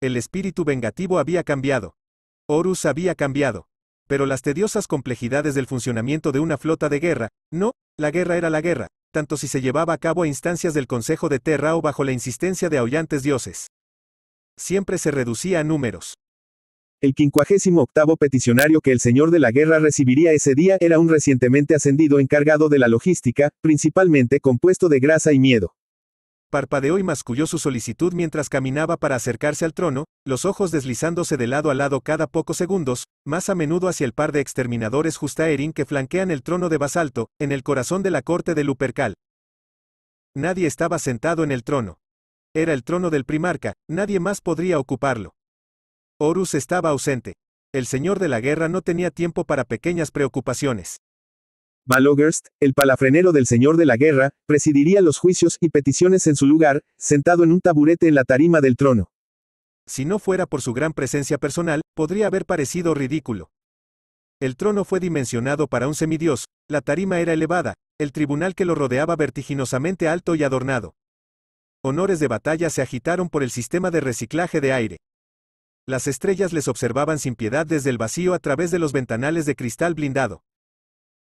El espíritu vengativo había cambiado. Horus había cambiado. Pero las tediosas complejidades del funcionamiento de una flota de guerra, no, la guerra era la guerra, tanto si se llevaba a cabo a instancias del Consejo de Terra o bajo la insistencia de aullantes dioses. Siempre se reducía a números. El 58 octavo peticionario que el señor de la guerra recibiría ese día era un recientemente ascendido encargado de la logística, principalmente compuesto de grasa y miedo. Parpadeó y masculló su solicitud mientras caminaba para acercarse al trono, los ojos deslizándose de lado a lado cada pocos segundos, más a menudo hacia el par de exterminadores Justaerin que flanquean el trono de basalto, en el corazón de la corte de Lupercal. Nadie estaba sentado en el trono. Era el trono del primarca, nadie más podría ocuparlo. Horus estaba ausente. El señor de la guerra no tenía tiempo para pequeñas preocupaciones. Malogerst, el palafrenero del señor de la guerra, presidiría los juicios y peticiones en su lugar, sentado en un taburete en la tarima del trono. Si no fuera por su gran presencia personal, podría haber parecido ridículo. El trono fue dimensionado para un semidios, la tarima era elevada, el tribunal que lo rodeaba vertiginosamente alto y adornado. Honores de batalla se agitaron por el sistema de reciclaje de aire. Las estrellas les observaban sin piedad desde el vacío a través de los ventanales de cristal blindado.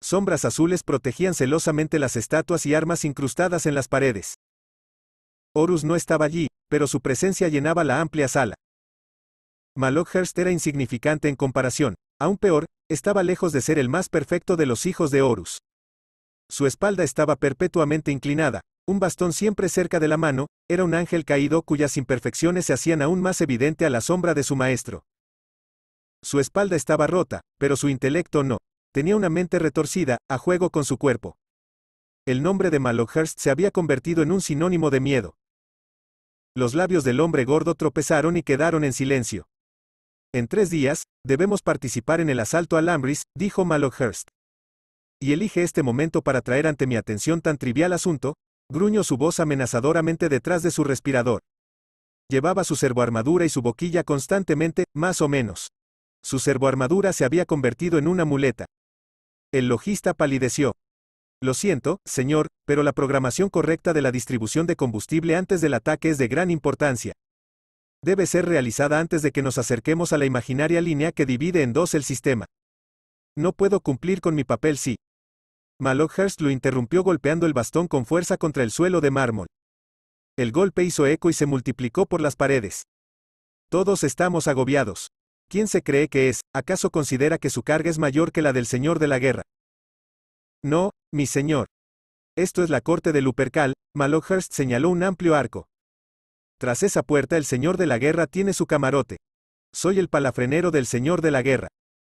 Sombras azules protegían celosamente las estatuas y armas incrustadas en las paredes. Horus no estaba allí, pero su presencia llenaba la amplia sala. Malokhurst era insignificante en comparación, aún peor, estaba lejos de ser el más perfecto de los hijos de Horus. Su espalda estaba perpetuamente inclinada, un bastón siempre cerca de la mano, era un ángel caído cuyas imperfecciones se hacían aún más evidente a la sombra de su maestro. Su espalda estaba rota, pero su intelecto no. Tenía una mente retorcida, a juego con su cuerpo. El nombre de Maloghurst se había convertido en un sinónimo de miedo. Los labios del hombre gordo tropezaron y quedaron en silencio. En tres días, debemos participar en el asalto a Lambris, dijo Maloghurst. Y elige este momento para traer ante mi atención tan trivial asunto, gruñó su voz amenazadoramente detrás de su respirador. Llevaba su servoarmadura y su boquilla constantemente, más o menos. Su servoarmadura se había convertido en una muleta. El logista palideció. Lo siento, señor, pero la programación correcta de la distribución de combustible antes del ataque es de gran importancia. Debe ser realizada antes de que nos acerquemos a la imaginaria línea que divide en dos el sistema. No puedo cumplir con mi papel si. Maloghurst lo interrumpió golpeando el bastón con fuerza contra el suelo de mármol. El golpe hizo eco y se multiplicó por las paredes. Todos estamos agobiados. ¿Quién se cree que es? ¿Acaso considera que su carga es mayor que la del señor de la guerra? No, mi señor. Esto es la corte de Lupercal, Malockhurst señaló un amplio arco. Tras esa puerta el señor de la guerra tiene su camarote. Soy el palafrenero del señor de la guerra.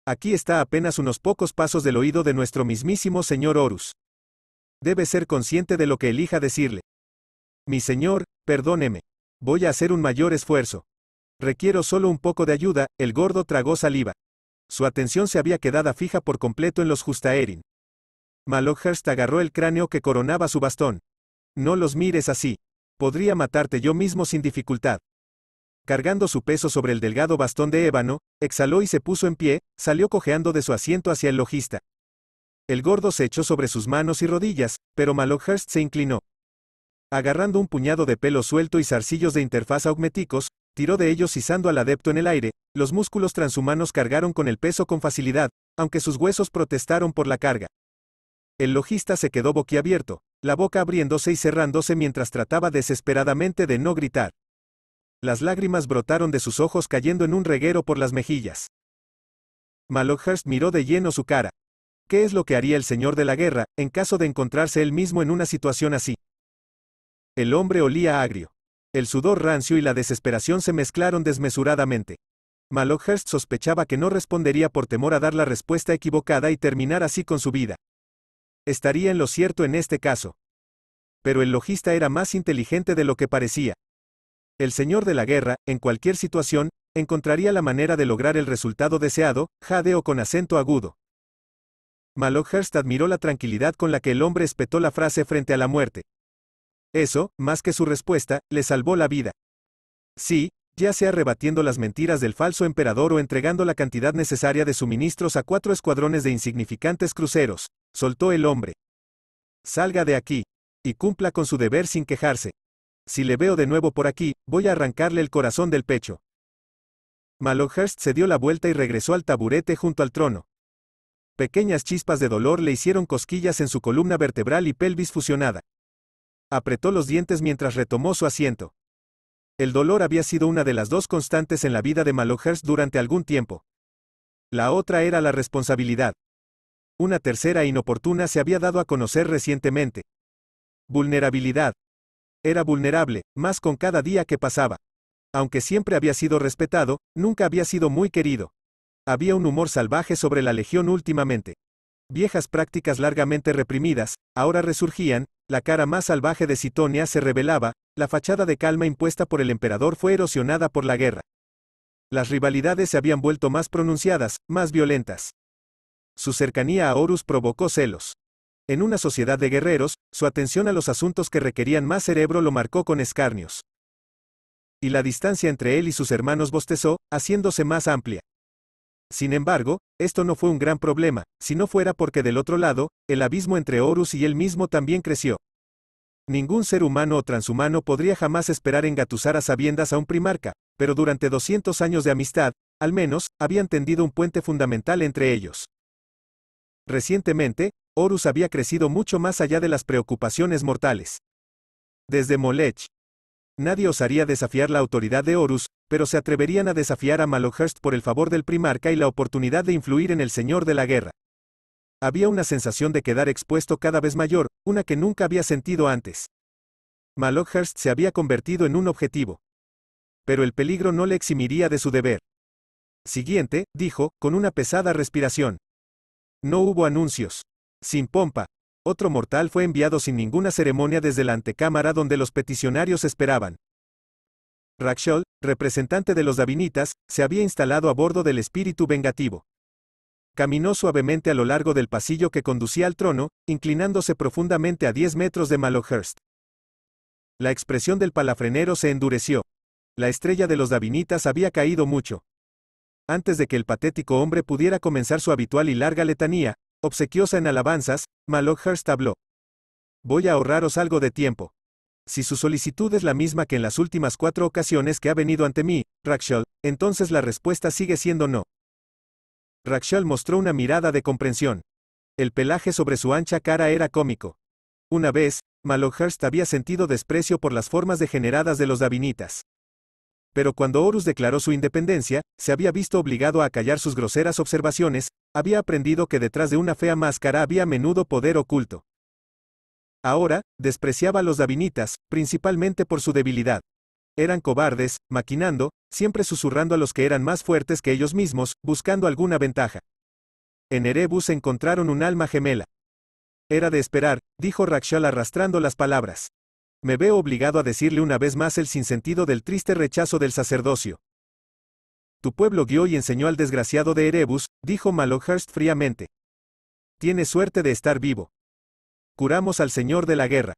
Aquí está apenas unos pocos pasos del oído de nuestro mismísimo señor Horus. Debe ser consciente de lo que elija decirle. Mi señor, perdóneme. Voy a hacer un mayor esfuerzo. Requiero solo un poco de ayuda, el gordo tragó saliva. Su atención se había quedado fija por completo en los Justaerin. Maloghurst agarró el cráneo que coronaba su bastón. No los mires así. Podría matarte yo mismo sin dificultad. Cargando su peso sobre el delgado bastón de ébano, exhaló y se puso en pie, salió cojeando de su asiento hacia el logista. El gordo se echó sobre sus manos y rodillas, pero Maloghurst se inclinó. Agarrando un puñado de pelo suelto y zarcillos de interfaz augméticos, tiró de ellos izando al adepto en el aire, los músculos transhumanos cargaron con el peso con facilidad, aunque sus huesos protestaron por la carga. El logista se quedó boquiabierto, la boca abriéndose y cerrándose mientras trataba desesperadamente de no gritar. Las lágrimas brotaron de sus ojos cayendo en un reguero por las mejillas. Malokhurst miró de lleno su cara. ¿Qué es lo que haría el señor de la guerra, en caso de encontrarse él mismo en una situación así? El hombre olía agrio. El sudor rancio y la desesperación se mezclaron desmesuradamente. Maloghurst sospechaba que no respondería por temor a dar la respuesta equivocada y terminar así con su vida. Estaría en lo cierto en este caso. Pero el logista era más inteligente de lo que parecía. El señor de la guerra, en cualquier situación, encontraría la manera de lograr el resultado deseado, jadeo con acento agudo. Maloghurst admiró la tranquilidad con la que el hombre espetó la frase frente a la muerte. Eso, más que su respuesta, le salvó la vida. Sí, ya sea rebatiendo las mentiras del falso emperador o entregando la cantidad necesaria de suministros a cuatro escuadrones de insignificantes cruceros, soltó el hombre. Salga de aquí. Y cumpla con su deber sin quejarse. Si le veo de nuevo por aquí, voy a arrancarle el corazón del pecho. Maloghurst se dio la vuelta y regresó al taburete junto al trono. Pequeñas chispas de dolor le hicieron cosquillas en su columna vertebral y pelvis fusionada. Apretó los dientes mientras retomó su asiento. El dolor había sido una de las dos constantes en la vida de Malohurst durante algún tiempo. La otra era la responsabilidad. Una tercera inoportuna se había dado a conocer recientemente. Vulnerabilidad. Era vulnerable, más con cada día que pasaba. Aunque siempre había sido respetado, nunca había sido muy querido. Había un humor salvaje sobre la Legión últimamente. Viejas prácticas largamente reprimidas, ahora resurgían, la cara más salvaje de Citonia se revelaba, la fachada de calma impuesta por el emperador fue erosionada por la guerra. Las rivalidades se habían vuelto más pronunciadas, más violentas. Su cercanía a Horus provocó celos. En una sociedad de guerreros, su atención a los asuntos que requerían más cerebro lo marcó con escarnios. Y la distancia entre él y sus hermanos bostezó, haciéndose más amplia. Sin embargo, esto no fue un gran problema, si no fuera porque del otro lado, el abismo entre Horus y él mismo también creció. Ningún ser humano o transhumano podría jamás esperar engatusar a sabiendas a un primarca, pero durante 200 años de amistad, al menos, habían tendido un puente fundamental entre ellos. Recientemente, Horus había crecido mucho más allá de las preocupaciones mortales. Desde Molech, nadie osaría desafiar la autoridad de Horus, pero se atreverían a desafiar a Malochurst por el favor del primarca y la oportunidad de influir en el señor de la guerra. Había una sensación de quedar expuesto cada vez mayor, una que nunca había sentido antes. Malochurst se había convertido en un objetivo. Pero el peligro no le eximiría de su deber. Siguiente, dijo, con una pesada respiración. No hubo anuncios. Sin pompa. Otro mortal fue enviado sin ninguna ceremonia desde la antecámara donde los peticionarios esperaban. Rakshol, representante de los Davinitas, se había instalado a bordo del espíritu vengativo. Caminó suavemente a lo largo del pasillo que conducía al trono, inclinándose profundamente a 10 metros de Malohurst. La expresión del palafrenero se endureció. La estrella de los Davinitas había caído mucho. Antes de que el patético hombre pudiera comenzar su habitual y larga letanía, obsequiosa en alabanzas, Malohurst habló. Voy a ahorraros algo de tiempo. Si su solicitud es la misma que en las últimas cuatro ocasiones que ha venido ante mí, Rakshal, entonces la respuesta sigue siendo no. Rakshal mostró una mirada de comprensión. El pelaje sobre su ancha cara era cómico. Una vez, Maloghurst había sentido desprecio por las formas degeneradas de los davinitas. Pero cuando Horus declaró su independencia, se había visto obligado a callar sus groseras observaciones, había aprendido que detrás de una fea máscara había menudo poder oculto. Ahora, despreciaba a los davinitas, principalmente por su debilidad. Eran cobardes, maquinando, siempre susurrando a los que eran más fuertes que ellos mismos, buscando alguna ventaja. En Erebus encontraron un alma gemela. Era de esperar, dijo Rakshal arrastrando las palabras. Me veo obligado a decirle una vez más el sinsentido del triste rechazo del sacerdocio. Tu pueblo guió y enseñó al desgraciado de Erebus, dijo Malohurst fríamente. Tiene suerte de estar vivo. Curamos al Señor de la guerra.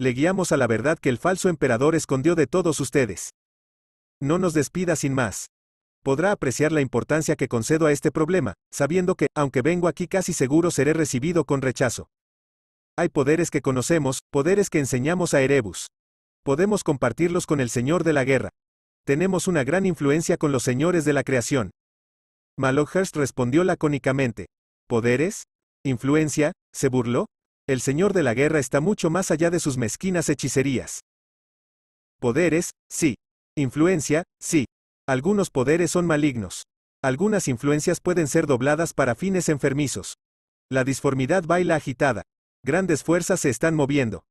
Le guiamos a la verdad que el falso emperador escondió de todos ustedes. No nos despida sin más. Podrá apreciar la importancia que concedo a este problema, sabiendo que, aunque vengo aquí casi seguro seré recibido con rechazo. Hay poderes que conocemos, poderes que enseñamos a Erebus. Podemos compartirlos con el Señor de la Guerra. Tenemos una gran influencia con los señores de la creación. Maloghurst respondió lacónicamente. ¿Poderes? ¿Influencia? ¿Se burló? El Señor de la Guerra está mucho más allá de sus mezquinas hechicerías. Poderes, sí. Influencia, sí. Algunos poderes son malignos. Algunas influencias pueden ser dobladas para fines enfermizos. La disformidad baila agitada. Grandes fuerzas se están moviendo.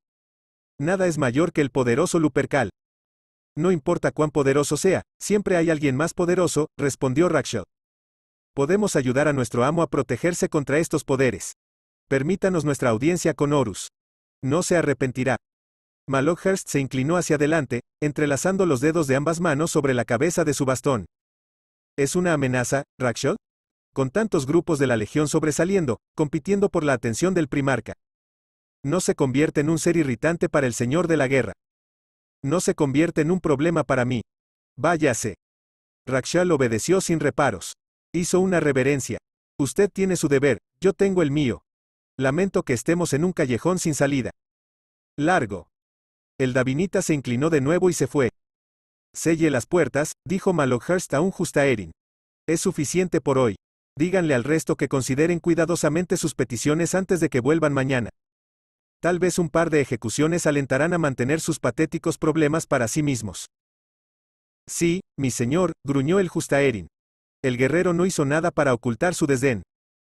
Nada es mayor que el poderoso Lupercal. No importa cuán poderoso sea, siempre hay alguien más poderoso, respondió Rakshot. Podemos ayudar a nuestro amo a protegerse contra estos poderes. Permítanos nuestra audiencia con Horus. No se arrepentirá. Maloghurst se inclinó hacia adelante, entrelazando los dedos de ambas manos sobre la cabeza de su bastón. ¿Es una amenaza, Rakshot? Con tantos grupos de la Legión sobresaliendo, compitiendo por la atención del primarca. No se convierte en un ser irritante para el señor de la guerra. No se convierte en un problema para mí. Váyase. Rakshal obedeció sin reparos. Hizo una reverencia. Usted tiene su deber, yo tengo el mío. Lamento que estemos en un callejón sin salida. Largo. El Davinita se inclinó de nuevo y se fue. Selle las puertas, dijo Maloghurst a un Justaerin. Es suficiente por hoy. Díganle al resto que consideren cuidadosamente sus peticiones antes de que vuelvan mañana. Tal vez un par de ejecuciones alentarán a mantener sus patéticos problemas para sí mismos. Sí, mi señor, gruñó el Justaerin. El guerrero no hizo nada para ocultar su desdén.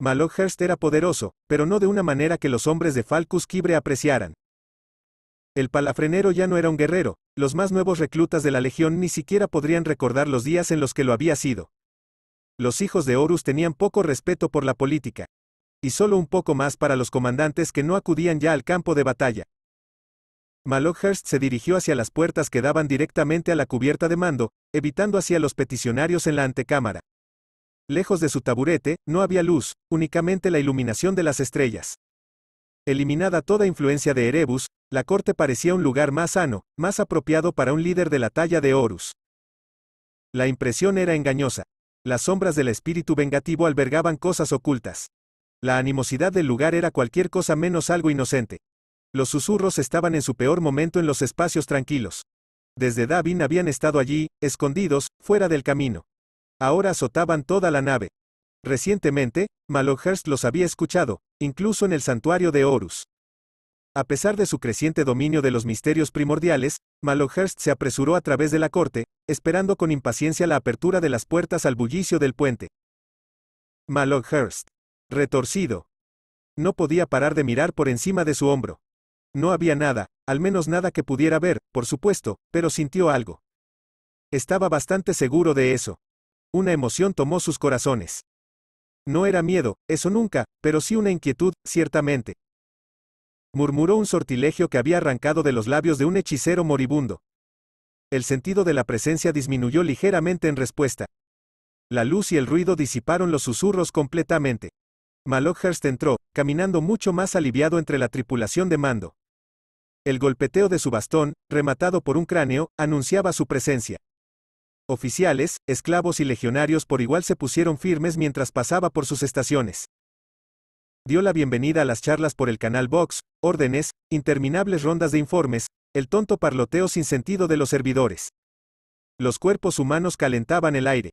Maloghurst era poderoso, pero no de una manera que los hombres de Falcus Quibre apreciaran. El palafrenero ya no era un guerrero, los más nuevos reclutas de la legión ni siquiera podrían recordar los días en los que lo había sido. Los hijos de Horus tenían poco respeto por la política. Y solo un poco más para los comandantes que no acudían ya al campo de batalla. Maloghurst se dirigió hacia las puertas que daban directamente a la cubierta de mando, evitando así a los peticionarios en la antecámara. Lejos de su taburete, no había luz, únicamente la iluminación de las estrellas. Eliminada toda influencia de Erebus, la corte parecía un lugar más sano, más apropiado para un líder de la talla de Horus. La impresión era engañosa. Las sombras del espíritu vengativo albergaban cosas ocultas. La animosidad del lugar era cualquier cosa menos algo inocente. Los susurros estaban en su peor momento en los espacios tranquilos. Desde Davin habían estado allí, escondidos, fuera del camino ahora azotaban toda la nave. Recientemente, Maloghurst los había escuchado, incluso en el santuario de Horus. A pesar de su creciente dominio de los misterios primordiales, Maloghurst se apresuró a través de la corte, esperando con impaciencia la apertura de las puertas al bullicio del puente. Maloghurst. Retorcido. No podía parar de mirar por encima de su hombro. No había nada, al menos nada que pudiera ver, por supuesto, pero sintió algo. Estaba bastante seguro de eso. Una emoción tomó sus corazones. No era miedo, eso nunca, pero sí una inquietud, ciertamente. Murmuró un sortilegio que había arrancado de los labios de un hechicero moribundo. El sentido de la presencia disminuyó ligeramente en respuesta. La luz y el ruido disiparon los susurros completamente. Malockhurst entró, caminando mucho más aliviado entre la tripulación de mando. El golpeteo de su bastón, rematado por un cráneo, anunciaba su presencia. Oficiales, esclavos y legionarios por igual se pusieron firmes mientras pasaba por sus estaciones. Dio la bienvenida a las charlas por el canal Vox, órdenes, interminables rondas de informes, el tonto parloteo sin sentido de los servidores. Los cuerpos humanos calentaban el aire.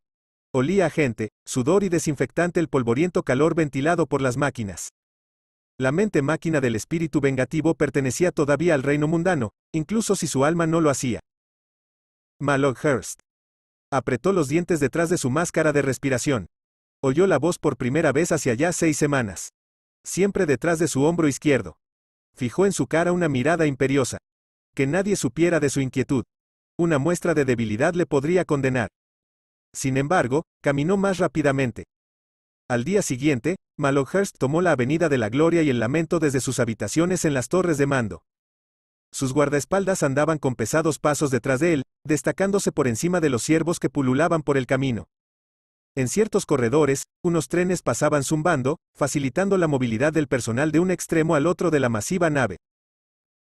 Olía a gente, sudor y desinfectante el polvoriento calor ventilado por las máquinas. La mente máquina del espíritu vengativo pertenecía todavía al reino mundano, incluso si su alma no lo hacía. Malochurst. Apretó los dientes detrás de su máscara de respiración. Oyó la voz por primera vez hacia allá seis semanas. Siempre detrás de su hombro izquierdo. Fijó en su cara una mirada imperiosa. Que nadie supiera de su inquietud. Una muestra de debilidad le podría condenar. Sin embargo, caminó más rápidamente. Al día siguiente, Maloghurst tomó la avenida de la Gloria y el Lamento desde sus habitaciones en las torres de mando. Sus guardaespaldas andaban con pesados pasos detrás de él, destacándose por encima de los ciervos que pululaban por el camino. En ciertos corredores, unos trenes pasaban zumbando, facilitando la movilidad del personal de un extremo al otro de la masiva nave.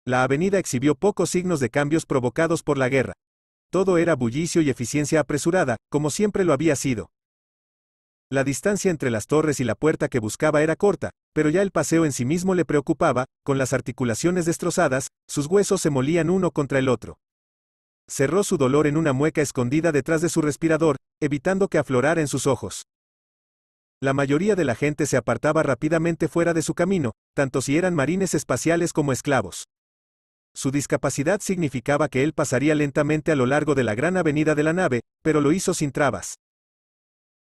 La avenida exhibió pocos signos de cambios provocados por la guerra. Todo era bullicio y eficiencia apresurada, como siempre lo había sido. La distancia entre las torres y la puerta que buscaba era corta, pero ya el paseo en sí mismo le preocupaba, con las articulaciones destrozadas, sus huesos se molían uno contra el otro. Cerró su dolor en una mueca escondida detrás de su respirador, evitando que aflorara en sus ojos. La mayoría de la gente se apartaba rápidamente fuera de su camino, tanto si eran marines espaciales como esclavos. Su discapacidad significaba que él pasaría lentamente a lo largo de la gran avenida de la nave, pero lo hizo sin trabas.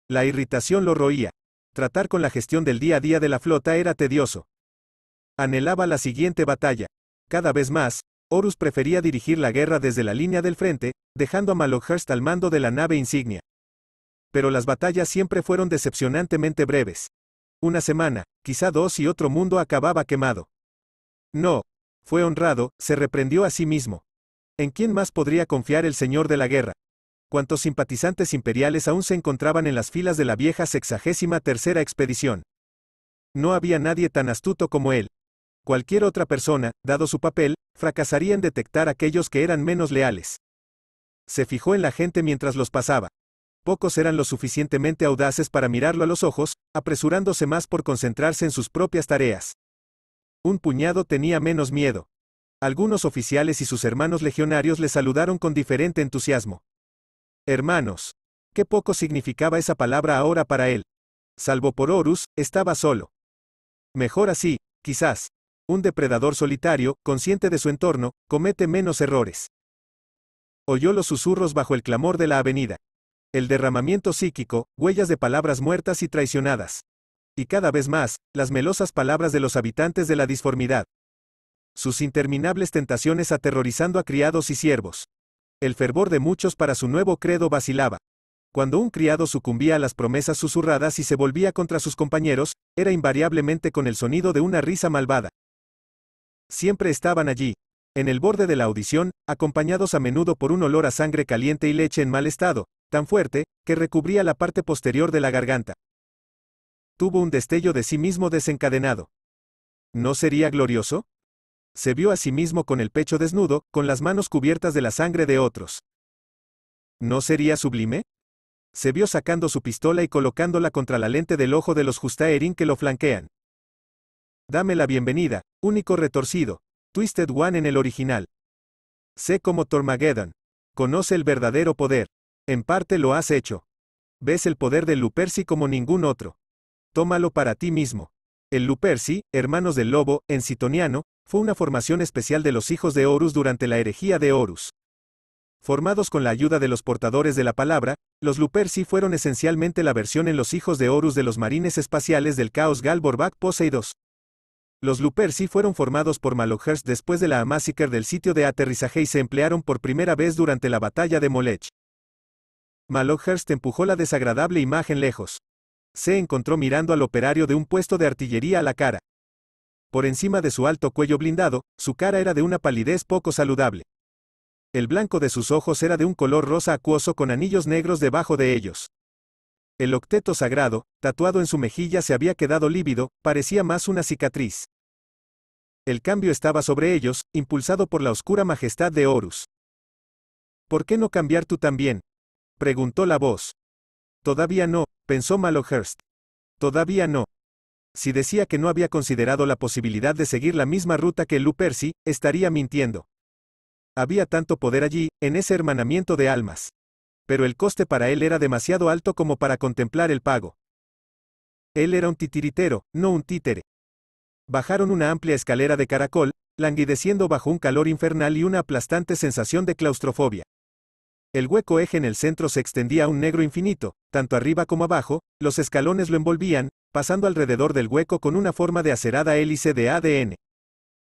La irritación lo roía, Tratar con la gestión del día a día de la flota era tedioso. Anhelaba la siguiente batalla. Cada vez más, Horus prefería dirigir la guerra desde la línea del frente, dejando a Malohurst al mando de la nave insignia. Pero las batallas siempre fueron decepcionantemente breves. Una semana, quizá dos y otro mundo acababa quemado. No. Fue honrado, se reprendió a sí mismo. ¿En quién más podría confiar el señor de la guerra? cuantos simpatizantes imperiales aún se encontraban en las filas de la vieja sexagésima tercera expedición. No había nadie tan astuto como él. Cualquier otra persona, dado su papel, fracasaría en detectar aquellos que eran menos leales. Se fijó en la gente mientras los pasaba. Pocos eran lo suficientemente audaces para mirarlo a los ojos, apresurándose más por concentrarse en sus propias tareas. Un puñado tenía menos miedo. Algunos oficiales y sus hermanos legionarios le saludaron con diferente entusiasmo. Hermanos. Qué poco significaba esa palabra ahora para él. Salvo por Horus, estaba solo. Mejor así, quizás. Un depredador solitario, consciente de su entorno, comete menos errores. Oyó los susurros bajo el clamor de la avenida. El derramamiento psíquico, huellas de palabras muertas y traicionadas. Y cada vez más, las melosas palabras de los habitantes de la disformidad. Sus interminables tentaciones aterrorizando a criados y siervos. El fervor de muchos para su nuevo credo vacilaba. Cuando un criado sucumbía a las promesas susurradas y se volvía contra sus compañeros, era invariablemente con el sonido de una risa malvada. Siempre estaban allí, en el borde de la audición, acompañados a menudo por un olor a sangre caliente y leche en mal estado, tan fuerte, que recubría la parte posterior de la garganta. Tuvo un destello de sí mismo desencadenado. ¿No sería glorioso? se vio a sí mismo con el pecho desnudo, con las manos cubiertas de la sangre de otros. ¿No sería sublime? Se vio sacando su pistola y colocándola contra la lente del ojo de los Justaerin que lo flanquean. Dame la bienvenida, único retorcido, Twisted One en el original. Sé como Tormageddon. Conoce el verdadero poder. En parte lo has hecho. Ves el poder del Luperci como ningún otro. Tómalo para ti mismo. El Luperci, hermanos del lobo, en sitoniano, fue una formación especial de los hijos de Horus durante la herejía de Horus. Formados con la ayuda de los portadores de la palabra, los Luperci fueron esencialmente la versión en los hijos de Horus de los marines espaciales del caos Galborbach Poseidos. Los Luperci fueron formados por Maloghurst después de la masacre del sitio de aterrizaje y se emplearon por primera vez durante la batalla de Molech. Maloghurst empujó la desagradable imagen lejos. Se encontró mirando al operario de un puesto de artillería a la cara. Por encima de su alto cuello blindado, su cara era de una palidez poco saludable. El blanco de sus ojos era de un color rosa acuoso con anillos negros debajo de ellos. El octeto sagrado, tatuado en su mejilla, se había quedado lívido, parecía más una cicatriz. El cambio estaba sobre ellos, impulsado por la oscura majestad de Horus. ¿Por qué no cambiar tú también? preguntó la voz. Todavía no, pensó Malohurst. Todavía no. Si decía que no había considerado la posibilidad de seguir la misma ruta que Lu Percy, estaría mintiendo. Había tanto poder allí, en ese hermanamiento de almas. Pero el coste para él era demasiado alto como para contemplar el pago. Él era un titiritero, no un títere. Bajaron una amplia escalera de caracol, languideciendo bajo un calor infernal y una aplastante sensación de claustrofobia. El hueco eje en el centro se extendía a un negro infinito, tanto arriba como abajo, los escalones lo envolvían, pasando alrededor del hueco con una forma de acerada hélice de ADN.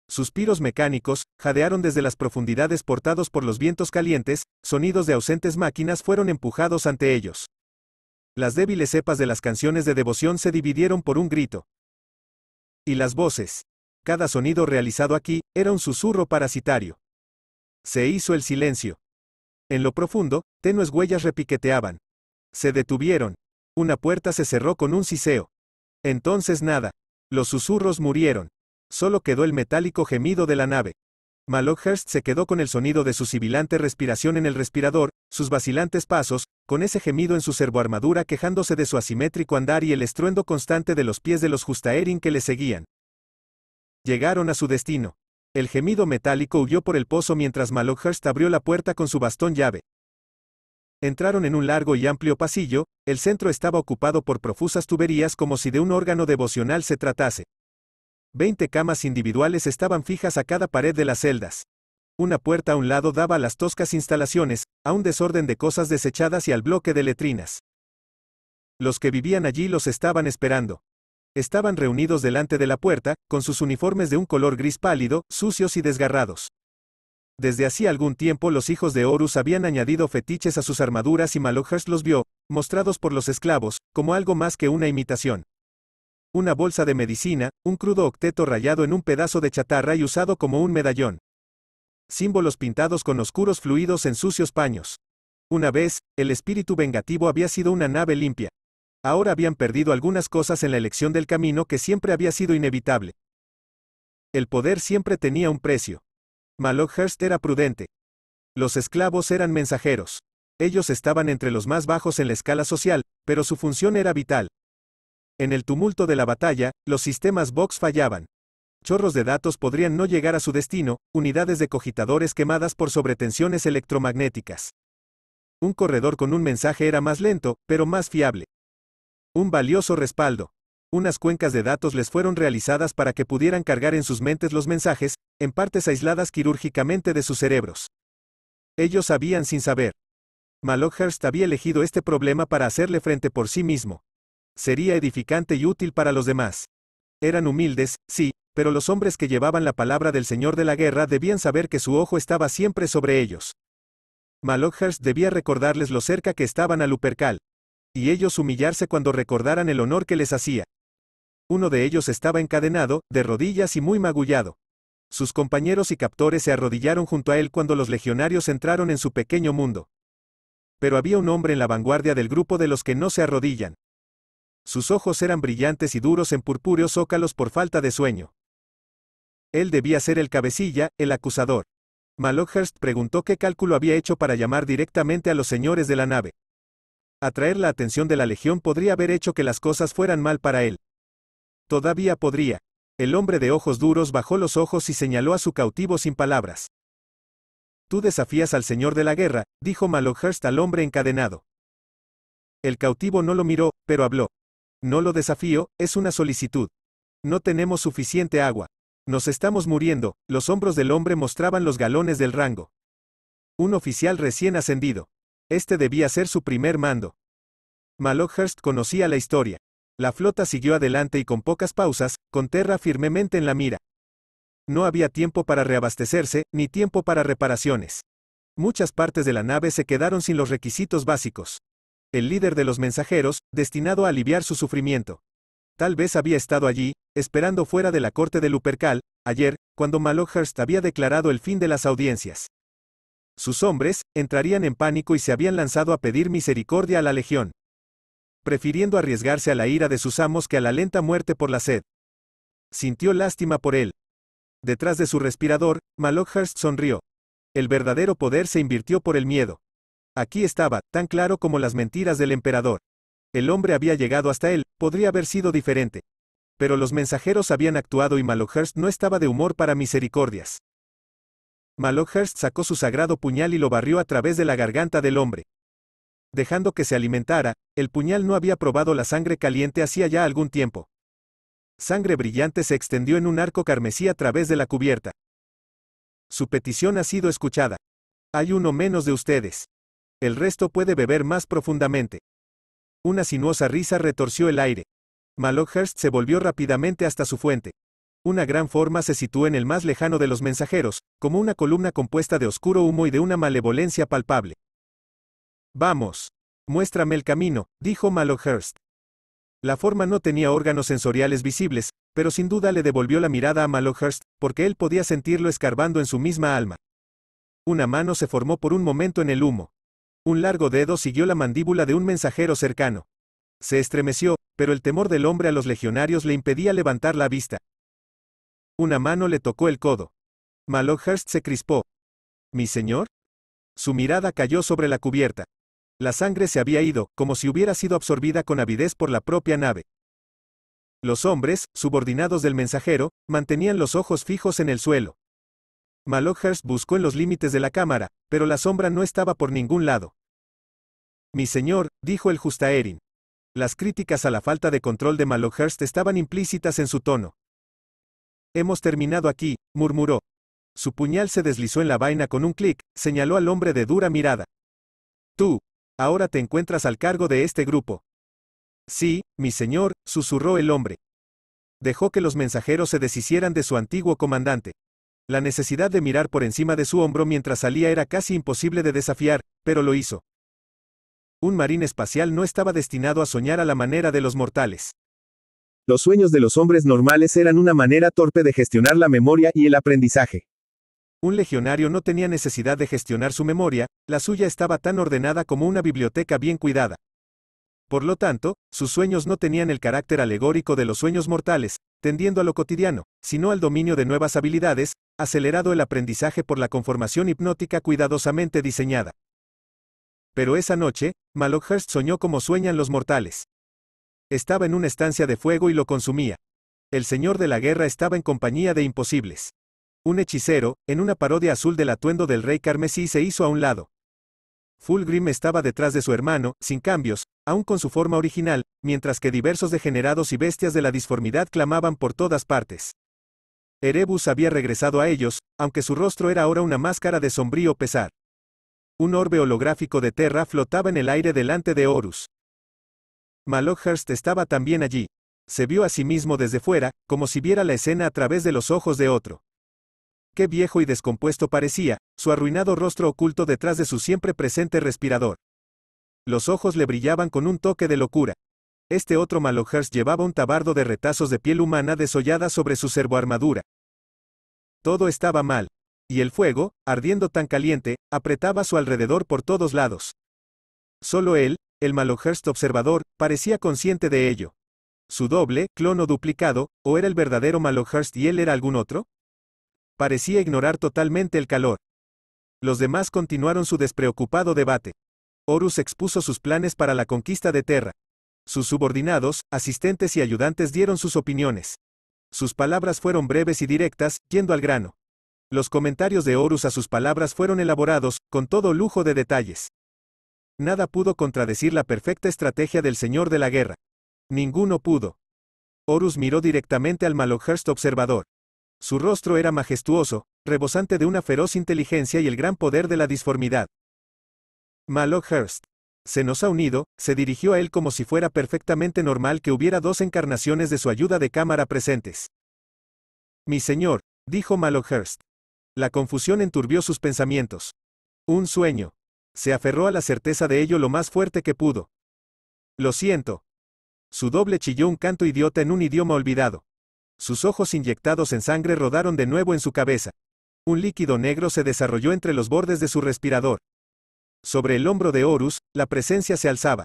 Suspiros mecánicos, jadearon desde las profundidades portados por los vientos calientes, sonidos de ausentes máquinas fueron empujados ante ellos. Las débiles cepas de las canciones de devoción se dividieron por un grito. Y las voces. Cada sonido realizado aquí, era un susurro parasitario. Se hizo el silencio. En lo profundo, tenues huellas repiqueteaban. Se detuvieron. Una puerta se cerró con un siseo. Entonces nada. Los susurros murieron. Solo quedó el metálico gemido de la nave. Maloghurst se quedó con el sonido de su sibilante respiración en el respirador, sus vacilantes pasos, con ese gemido en su servoarmadura quejándose de su asimétrico andar y el estruendo constante de los pies de los Justaerin que le seguían. Llegaron a su destino. El gemido metálico huyó por el pozo mientras Malokhurst abrió la puerta con su bastón llave. Entraron en un largo y amplio pasillo, el centro estaba ocupado por profusas tuberías como si de un órgano devocional se tratase. Veinte camas individuales estaban fijas a cada pared de las celdas. Una puerta a un lado daba a las toscas instalaciones, a un desorden de cosas desechadas y al bloque de letrinas. Los que vivían allí los estaban esperando. Estaban reunidos delante de la puerta, con sus uniformes de un color gris pálido, sucios y desgarrados. Desde hacía algún tiempo los hijos de Horus habían añadido fetiches a sus armaduras y Malochers los vio, mostrados por los esclavos, como algo más que una imitación. Una bolsa de medicina, un crudo octeto rayado en un pedazo de chatarra y usado como un medallón. Símbolos pintados con oscuros fluidos en sucios paños. Una vez, el espíritu vengativo había sido una nave limpia. Ahora habían perdido algunas cosas en la elección del camino que siempre había sido inevitable. El poder siempre tenía un precio. Malochhurst era prudente. Los esclavos eran mensajeros. Ellos estaban entre los más bajos en la escala social, pero su función era vital. En el tumulto de la batalla, los sistemas Vox fallaban. Chorros de datos podrían no llegar a su destino, unidades de cogitadores quemadas por sobretensiones electromagnéticas. Un corredor con un mensaje era más lento, pero más fiable. Un valioso respaldo. Unas cuencas de datos les fueron realizadas para que pudieran cargar en sus mentes los mensajes, en partes aisladas quirúrgicamente de sus cerebros. Ellos sabían sin saber. Malockhurst había elegido este problema para hacerle frente por sí mismo. Sería edificante y útil para los demás. Eran humildes, sí, pero los hombres que llevaban la palabra del Señor de la Guerra debían saber que su ojo estaba siempre sobre ellos. Malockhurst debía recordarles lo cerca que estaban a Lupercal y ellos humillarse cuando recordaran el honor que les hacía. Uno de ellos estaba encadenado, de rodillas y muy magullado. Sus compañeros y captores se arrodillaron junto a él cuando los legionarios entraron en su pequeño mundo. Pero había un hombre en la vanguardia del grupo de los que no se arrodillan. Sus ojos eran brillantes y duros en purpúreos zócalos por falta de sueño. Él debía ser el cabecilla, el acusador. Malockhurst preguntó qué cálculo había hecho para llamar directamente a los señores de la nave. Atraer la atención de la legión podría haber hecho que las cosas fueran mal para él. Todavía podría. El hombre de ojos duros bajó los ojos y señaló a su cautivo sin palabras. Tú desafías al señor de la guerra, dijo Maloghurst al hombre encadenado. El cautivo no lo miró, pero habló. No lo desafío, es una solicitud. No tenemos suficiente agua. Nos estamos muriendo, los hombros del hombre mostraban los galones del rango. Un oficial recién ascendido. Este debía ser su primer mando. Malockhurst conocía la historia. La flota siguió adelante y con pocas pausas, con Terra firmemente en la mira. No había tiempo para reabastecerse, ni tiempo para reparaciones. Muchas partes de la nave se quedaron sin los requisitos básicos. El líder de los mensajeros, destinado a aliviar su sufrimiento. Tal vez había estado allí, esperando fuera de la corte de Lupercal, ayer, cuando Malockhurst había declarado el fin de las audiencias. Sus hombres entrarían en pánico y se habían lanzado a pedir misericordia a la legión, prefiriendo arriesgarse a la ira de sus amos que a la lenta muerte por la sed. Sintió lástima por él. Detrás de su respirador, Malockhurst sonrió. El verdadero poder se invirtió por el miedo. Aquí estaba, tan claro como las mentiras del emperador. El hombre había llegado hasta él, podría haber sido diferente. Pero los mensajeros habían actuado y Malockhurst no estaba de humor para misericordias. Malockhurst sacó su sagrado puñal y lo barrió a través de la garganta del hombre. Dejando que se alimentara, el puñal no había probado la sangre caliente hacía ya algún tiempo. Sangre brillante se extendió en un arco carmesí a través de la cubierta. Su petición ha sido escuchada. Hay uno menos de ustedes. El resto puede beber más profundamente. Una sinuosa risa retorció el aire. malocherst se volvió rápidamente hasta su fuente. Una gran forma se sitúa en el más lejano de los mensajeros, como una columna compuesta de oscuro humo y de una malevolencia palpable. Vamos. Muéstrame el camino, dijo Malohurst. La forma no tenía órganos sensoriales visibles, pero sin duda le devolvió la mirada a Malohurst, porque él podía sentirlo escarbando en su misma alma. Una mano se formó por un momento en el humo. Un largo dedo siguió la mandíbula de un mensajero cercano. Se estremeció, pero el temor del hombre a los legionarios le impedía levantar la vista. Una mano le tocó el codo. Maloghurst se crispó. ¿Mi señor? Su mirada cayó sobre la cubierta. La sangre se había ido, como si hubiera sido absorbida con avidez por la propia nave. Los hombres, subordinados del mensajero, mantenían los ojos fijos en el suelo. Maloghurst buscó en los límites de la cámara, pero la sombra no estaba por ningún lado. Mi señor, dijo el Justaerin. Las críticas a la falta de control de Maloghurst estaban implícitas en su tono. Hemos terminado aquí, murmuró. Su puñal se deslizó en la vaina con un clic, señaló al hombre de dura mirada. Tú, ahora te encuentras al cargo de este grupo. Sí, mi señor, susurró el hombre. Dejó que los mensajeros se deshicieran de su antiguo comandante. La necesidad de mirar por encima de su hombro mientras salía era casi imposible de desafiar, pero lo hizo. Un marín espacial no estaba destinado a soñar a la manera de los mortales. Los sueños de los hombres normales eran una manera torpe de gestionar la memoria y el aprendizaje. Un legionario no tenía necesidad de gestionar su memoria, la suya estaba tan ordenada como una biblioteca bien cuidada. Por lo tanto, sus sueños no tenían el carácter alegórico de los sueños mortales, tendiendo a lo cotidiano, sino al dominio de nuevas habilidades, acelerado el aprendizaje por la conformación hipnótica cuidadosamente diseñada. Pero esa noche, Malokhurst soñó como sueñan los mortales. Estaba en una estancia de fuego y lo consumía. El señor de la guerra estaba en compañía de imposibles. Un hechicero, en una parodia azul del atuendo del rey carmesí, se hizo a un lado. Fulgrim estaba detrás de su hermano, sin cambios, aún con su forma original, mientras que diversos degenerados y bestias de la disformidad clamaban por todas partes. Erebus había regresado a ellos, aunque su rostro era ahora una máscara de sombrío pesar. Un orbe holográfico de Terra flotaba en el aire delante de Horus. Maloghurst estaba también allí. Se vio a sí mismo desde fuera, como si viera la escena a través de los ojos de otro. Qué viejo y descompuesto parecía, su arruinado rostro oculto detrás de su siempre presente respirador. Los ojos le brillaban con un toque de locura. Este otro Maloghurst llevaba un tabardo de retazos de piel humana desollada sobre su armadura. Todo estaba mal. Y el fuego, ardiendo tan caliente, apretaba su alrededor por todos lados. Solo él, el Malohurst observador, parecía consciente de ello. ¿Su doble, clono duplicado, o era el verdadero Malohurst y él era algún otro? Parecía ignorar totalmente el calor. Los demás continuaron su despreocupado debate. Horus expuso sus planes para la conquista de Terra. Sus subordinados, asistentes y ayudantes dieron sus opiniones. Sus palabras fueron breves y directas, yendo al grano. Los comentarios de Horus a sus palabras fueron elaborados, con todo lujo de detalles. Nada pudo contradecir la perfecta estrategia del señor de la guerra. Ninguno pudo. Horus miró directamente al Maloghurst observador. Su rostro era majestuoso, rebosante de una feroz inteligencia y el gran poder de la disformidad. Maloghurst. Se nos ha unido, se dirigió a él como si fuera perfectamente normal que hubiera dos encarnaciones de su ayuda de cámara presentes. Mi señor, dijo Maloghurst. La confusión enturbió sus pensamientos. Un sueño. Se aferró a la certeza de ello lo más fuerte que pudo. Lo siento. Su doble chilló un canto idiota en un idioma olvidado. Sus ojos inyectados en sangre rodaron de nuevo en su cabeza. Un líquido negro se desarrolló entre los bordes de su respirador. Sobre el hombro de Horus, la presencia se alzaba.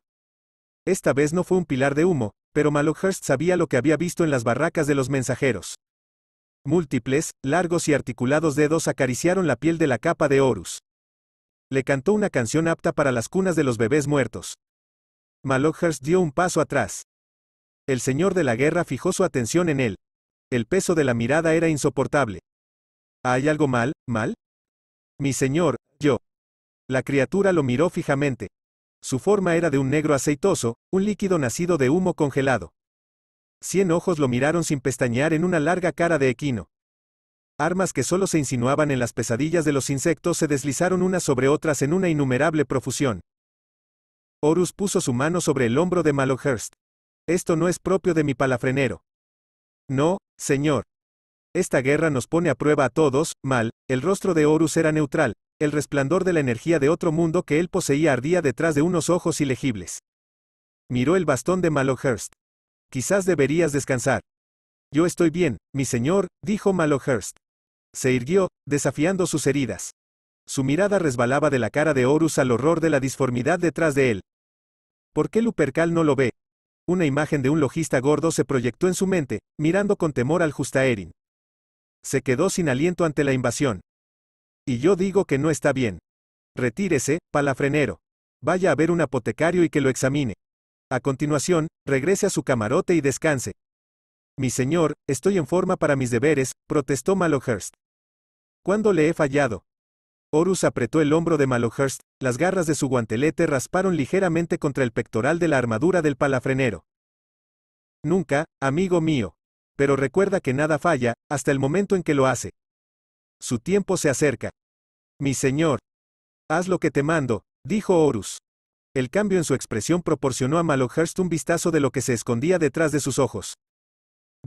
Esta vez no fue un pilar de humo, pero Malohurst sabía lo que había visto en las barracas de los mensajeros. Múltiples, largos y articulados dedos acariciaron la piel de la capa de Horus. Le cantó una canción apta para las cunas de los bebés muertos. Malockhurst dio un paso atrás. El señor de la guerra fijó su atención en él. El peso de la mirada era insoportable. ¿Hay algo mal, mal? Mi señor, yo. La criatura lo miró fijamente. Su forma era de un negro aceitoso, un líquido nacido de humo congelado. Cien ojos lo miraron sin pestañear en una larga cara de equino. Armas que solo se insinuaban en las pesadillas de los insectos se deslizaron unas sobre otras en una innumerable profusión. Horus puso su mano sobre el hombro de Malohurst. Esto no es propio de mi palafrenero. No, señor. Esta guerra nos pone a prueba a todos, mal, el rostro de Horus era neutral, el resplandor de la energía de otro mundo que él poseía ardía detrás de unos ojos ilegibles. Miró el bastón de Malohurst. Quizás deberías descansar. Yo estoy bien, mi señor, dijo Malohurst. Se irguió, desafiando sus heridas. Su mirada resbalaba de la cara de Horus al horror de la disformidad detrás de él. ¿Por qué Lupercal no lo ve? Una imagen de un logista gordo se proyectó en su mente, mirando con temor al Justaerin. Se quedó sin aliento ante la invasión. Y yo digo que no está bien. Retírese, palafrenero. Vaya a ver un apotecario y que lo examine. A continuación, regrese a su camarote y descanse. Mi señor, estoy en forma para mis deberes, protestó Malohurst. ¿Cuándo le he fallado? Horus apretó el hombro de Malohurst, las garras de su guantelete rasparon ligeramente contra el pectoral de la armadura del palafrenero. Nunca, amigo mío. Pero recuerda que nada falla, hasta el momento en que lo hace. Su tiempo se acerca. Mi señor. Haz lo que te mando, dijo Horus. El cambio en su expresión proporcionó a Malohurst un vistazo de lo que se escondía detrás de sus ojos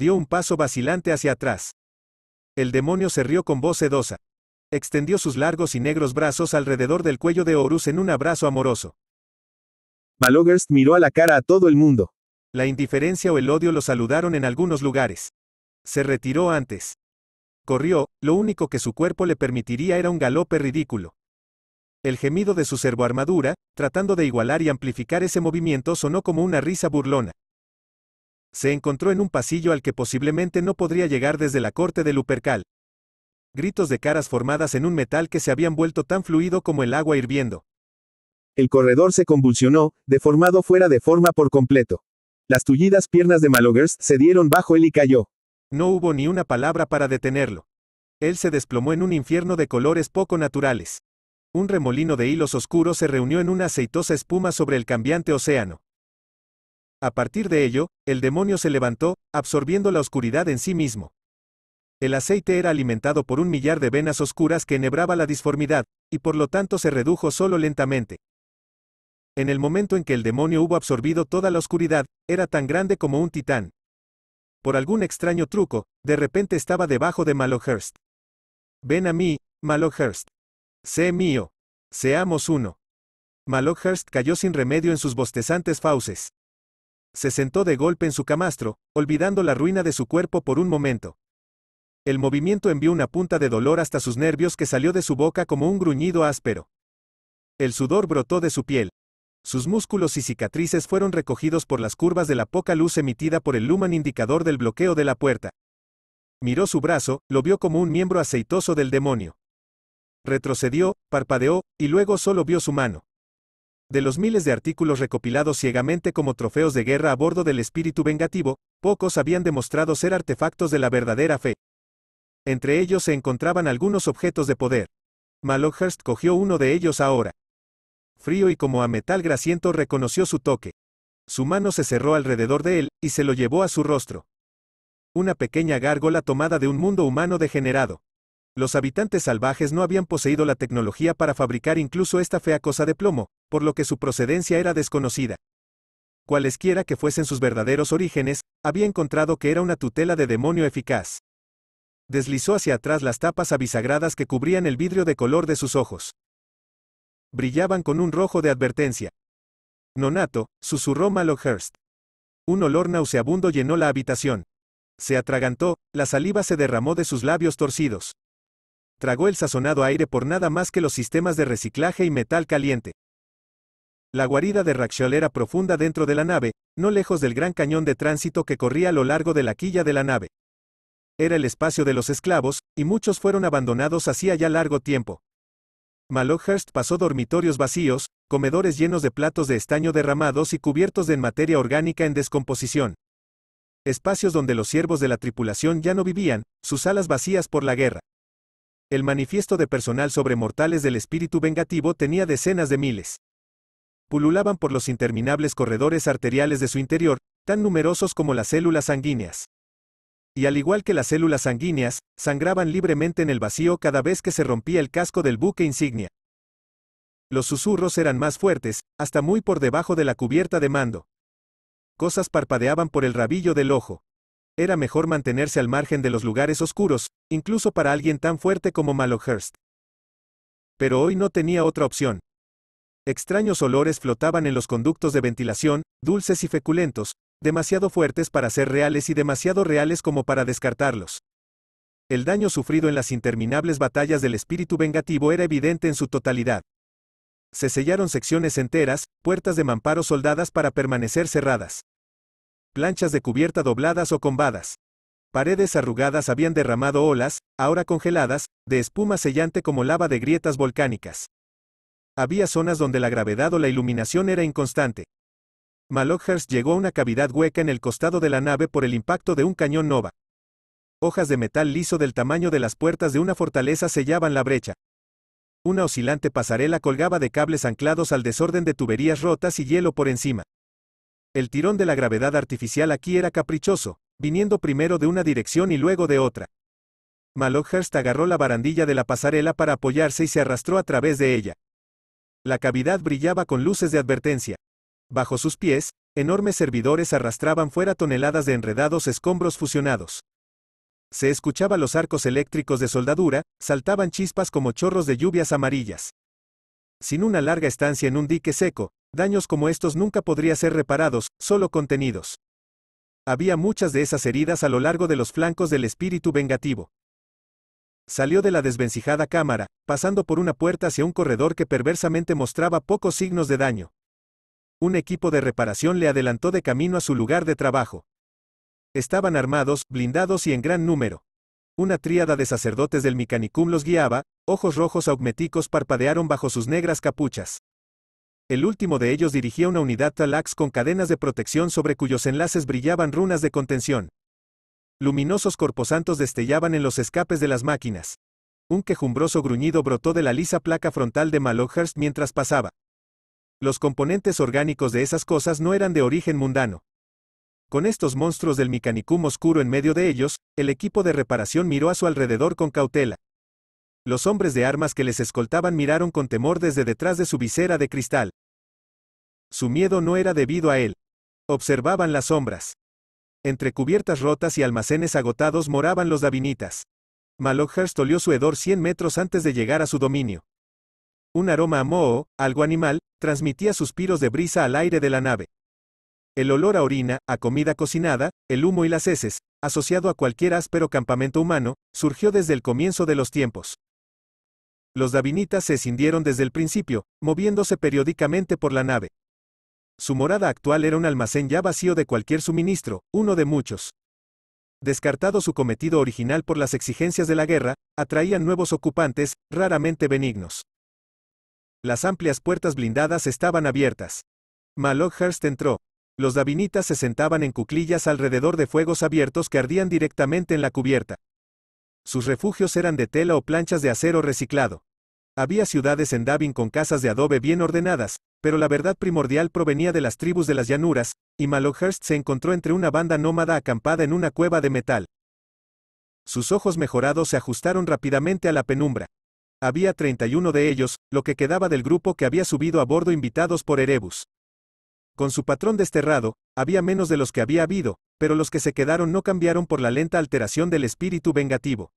dio un paso vacilante hacia atrás. El demonio se rió con voz sedosa. Extendió sus largos y negros brazos alrededor del cuello de Horus en un abrazo amoroso. Malogerst miró a la cara a todo el mundo. La indiferencia o el odio lo saludaron en algunos lugares. Se retiró antes. Corrió, lo único que su cuerpo le permitiría era un galope ridículo. El gemido de su servoarmadura, tratando de igualar y amplificar ese movimiento, sonó como una risa burlona se encontró en un pasillo al que posiblemente no podría llegar desde la corte de Lupercal. Gritos de caras formadas en un metal que se habían vuelto tan fluido como el agua hirviendo. El corredor se convulsionó, deformado fuera de forma por completo. Las tullidas piernas de Malogers se dieron bajo él y cayó. No hubo ni una palabra para detenerlo. Él se desplomó en un infierno de colores poco naturales. Un remolino de hilos oscuros se reunió en una aceitosa espuma sobre el cambiante océano. A partir de ello, el demonio se levantó, absorbiendo la oscuridad en sí mismo. El aceite era alimentado por un millar de venas oscuras que enhebraba la disformidad, y por lo tanto se redujo solo lentamente. En el momento en que el demonio hubo absorbido toda la oscuridad, era tan grande como un titán. Por algún extraño truco, de repente estaba debajo de Malohurst. Ven a mí, Malohurst. Sé mío. Seamos uno. Malohurst cayó sin remedio en sus bostezantes fauces se sentó de golpe en su camastro, olvidando la ruina de su cuerpo por un momento. El movimiento envió una punta de dolor hasta sus nervios que salió de su boca como un gruñido áspero. El sudor brotó de su piel. Sus músculos y cicatrices fueron recogidos por las curvas de la poca luz emitida por el lumen indicador del bloqueo de la puerta. Miró su brazo, lo vio como un miembro aceitoso del demonio. Retrocedió, parpadeó, y luego solo vio su mano. De los miles de artículos recopilados ciegamente como trofeos de guerra a bordo del espíritu vengativo, pocos habían demostrado ser artefactos de la verdadera fe. Entre ellos se encontraban algunos objetos de poder. Maloghurst cogió uno de ellos ahora. Frío y como a metal grasiento reconoció su toque. Su mano se cerró alrededor de él, y se lo llevó a su rostro. Una pequeña gárgola tomada de un mundo humano degenerado. Los habitantes salvajes no habían poseído la tecnología para fabricar incluso esta fea cosa de plomo, por lo que su procedencia era desconocida. Cualesquiera que fuesen sus verdaderos orígenes, había encontrado que era una tutela de demonio eficaz. Deslizó hacia atrás las tapas abisagradas que cubrían el vidrio de color de sus ojos. Brillaban con un rojo de advertencia. Nonato, susurró Malohurst. Un olor nauseabundo llenó la habitación. Se atragantó, la saliva se derramó de sus labios torcidos tragó el sazonado aire por nada más que los sistemas de reciclaje y metal caliente. La guarida de Raxiol era profunda dentro de la nave, no lejos del gran cañón de tránsito que corría a lo largo de la quilla de la nave. Era el espacio de los esclavos, y muchos fueron abandonados hacía ya largo tiempo. Malochhurst pasó dormitorios vacíos, comedores llenos de platos de estaño derramados y cubiertos de en materia orgánica en descomposición. Espacios donde los siervos de la tripulación ya no vivían, sus alas vacías por la guerra el manifiesto de personal sobre mortales del espíritu vengativo tenía decenas de miles. Pululaban por los interminables corredores arteriales de su interior, tan numerosos como las células sanguíneas. Y al igual que las células sanguíneas, sangraban libremente en el vacío cada vez que se rompía el casco del buque insignia. Los susurros eran más fuertes, hasta muy por debajo de la cubierta de mando. Cosas parpadeaban por el rabillo del ojo. Era mejor mantenerse al margen de los lugares oscuros, incluso para alguien tan fuerte como Malohurst. Pero hoy no tenía otra opción. Extraños olores flotaban en los conductos de ventilación, dulces y feculentos, demasiado fuertes para ser reales y demasiado reales como para descartarlos. El daño sufrido en las interminables batallas del espíritu vengativo era evidente en su totalidad. Se sellaron secciones enteras, puertas de mamparo soldadas para permanecer cerradas planchas de cubierta dobladas o combadas. Paredes arrugadas habían derramado olas, ahora congeladas, de espuma sellante como lava de grietas volcánicas. Había zonas donde la gravedad o la iluminación era inconstante. Malokhurst llegó a una cavidad hueca en el costado de la nave por el impacto de un cañón nova. Hojas de metal liso del tamaño de las puertas de una fortaleza sellaban la brecha. Una oscilante pasarela colgaba de cables anclados al desorden de tuberías rotas y hielo por encima. El tirón de la gravedad artificial aquí era caprichoso, viniendo primero de una dirección y luego de otra. Maloghurst agarró la barandilla de la pasarela para apoyarse y se arrastró a través de ella. La cavidad brillaba con luces de advertencia. Bajo sus pies, enormes servidores arrastraban fuera toneladas de enredados escombros fusionados. Se escuchaba los arcos eléctricos de soldadura, saltaban chispas como chorros de lluvias amarillas. Sin una larga estancia en un dique seco, Daños como estos nunca podría ser reparados, solo contenidos. Había muchas de esas heridas a lo largo de los flancos del espíritu vengativo. Salió de la desvencijada cámara, pasando por una puerta hacia un corredor que perversamente mostraba pocos signos de daño. Un equipo de reparación le adelantó de camino a su lugar de trabajo. Estaban armados, blindados y en gran número. Una tríada de sacerdotes del Micanicum los guiaba, ojos rojos augmeticos parpadearon bajo sus negras capuchas. El último de ellos dirigía una unidad Talax con cadenas de protección sobre cuyos enlaces brillaban runas de contención. Luminosos corposantos destellaban en los escapes de las máquinas. Un quejumbroso gruñido brotó de la lisa placa frontal de Maloghurst mientras pasaba. Los componentes orgánicos de esas cosas no eran de origen mundano. Con estos monstruos del mecanicum oscuro en medio de ellos, el equipo de reparación miró a su alrededor con cautela. Los hombres de armas que les escoltaban miraron con temor desde detrás de su visera de cristal. Su miedo no era debido a él. Observaban las sombras. Entre cubiertas rotas y almacenes agotados moraban los davinitas. Malokhurst olió su hedor 100 metros antes de llegar a su dominio. Un aroma a moho, algo animal, transmitía suspiros de brisa al aire de la nave. El olor a orina, a comida cocinada, el humo y las heces, asociado a cualquier áspero campamento humano, surgió desde el comienzo de los tiempos. Los davinitas se escindieron desde el principio, moviéndose periódicamente por la nave. Su morada actual era un almacén ya vacío de cualquier suministro, uno de muchos. Descartado su cometido original por las exigencias de la guerra, atraían nuevos ocupantes, raramente benignos. Las amplias puertas blindadas estaban abiertas. Maloghurst entró. Los davinitas se sentaban en cuclillas alrededor de fuegos abiertos que ardían directamente en la cubierta. Sus refugios eran de tela o planchas de acero reciclado. Había ciudades en Davin con casas de adobe bien ordenadas, pero la verdad primordial provenía de las tribus de las llanuras, y Malohurst se encontró entre una banda nómada acampada en una cueva de metal. Sus ojos mejorados se ajustaron rápidamente a la penumbra. Había 31 de ellos, lo que quedaba del grupo que había subido a bordo invitados por Erebus. Con su patrón desterrado, había menos de los que había habido, pero los que se quedaron no cambiaron por la lenta alteración del espíritu vengativo.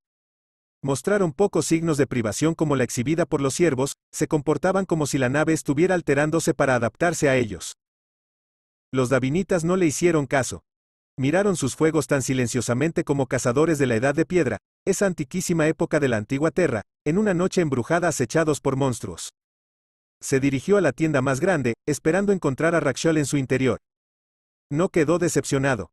Mostraron pocos signos de privación como la exhibida por los siervos, se comportaban como si la nave estuviera alterándose para adaptarse a ellos. Los davinitas no le hicieron caso. Miraron sus fuegos tan silenciosamente como cazadores de la Edad de Piedra, esa antiquísima época de la antigua Tierra, en una noche embrujada acechados por monstruos. Se dirigió a la tienda más grande, esperando encontrar a Raxol en su interior. No quedó decepcionado.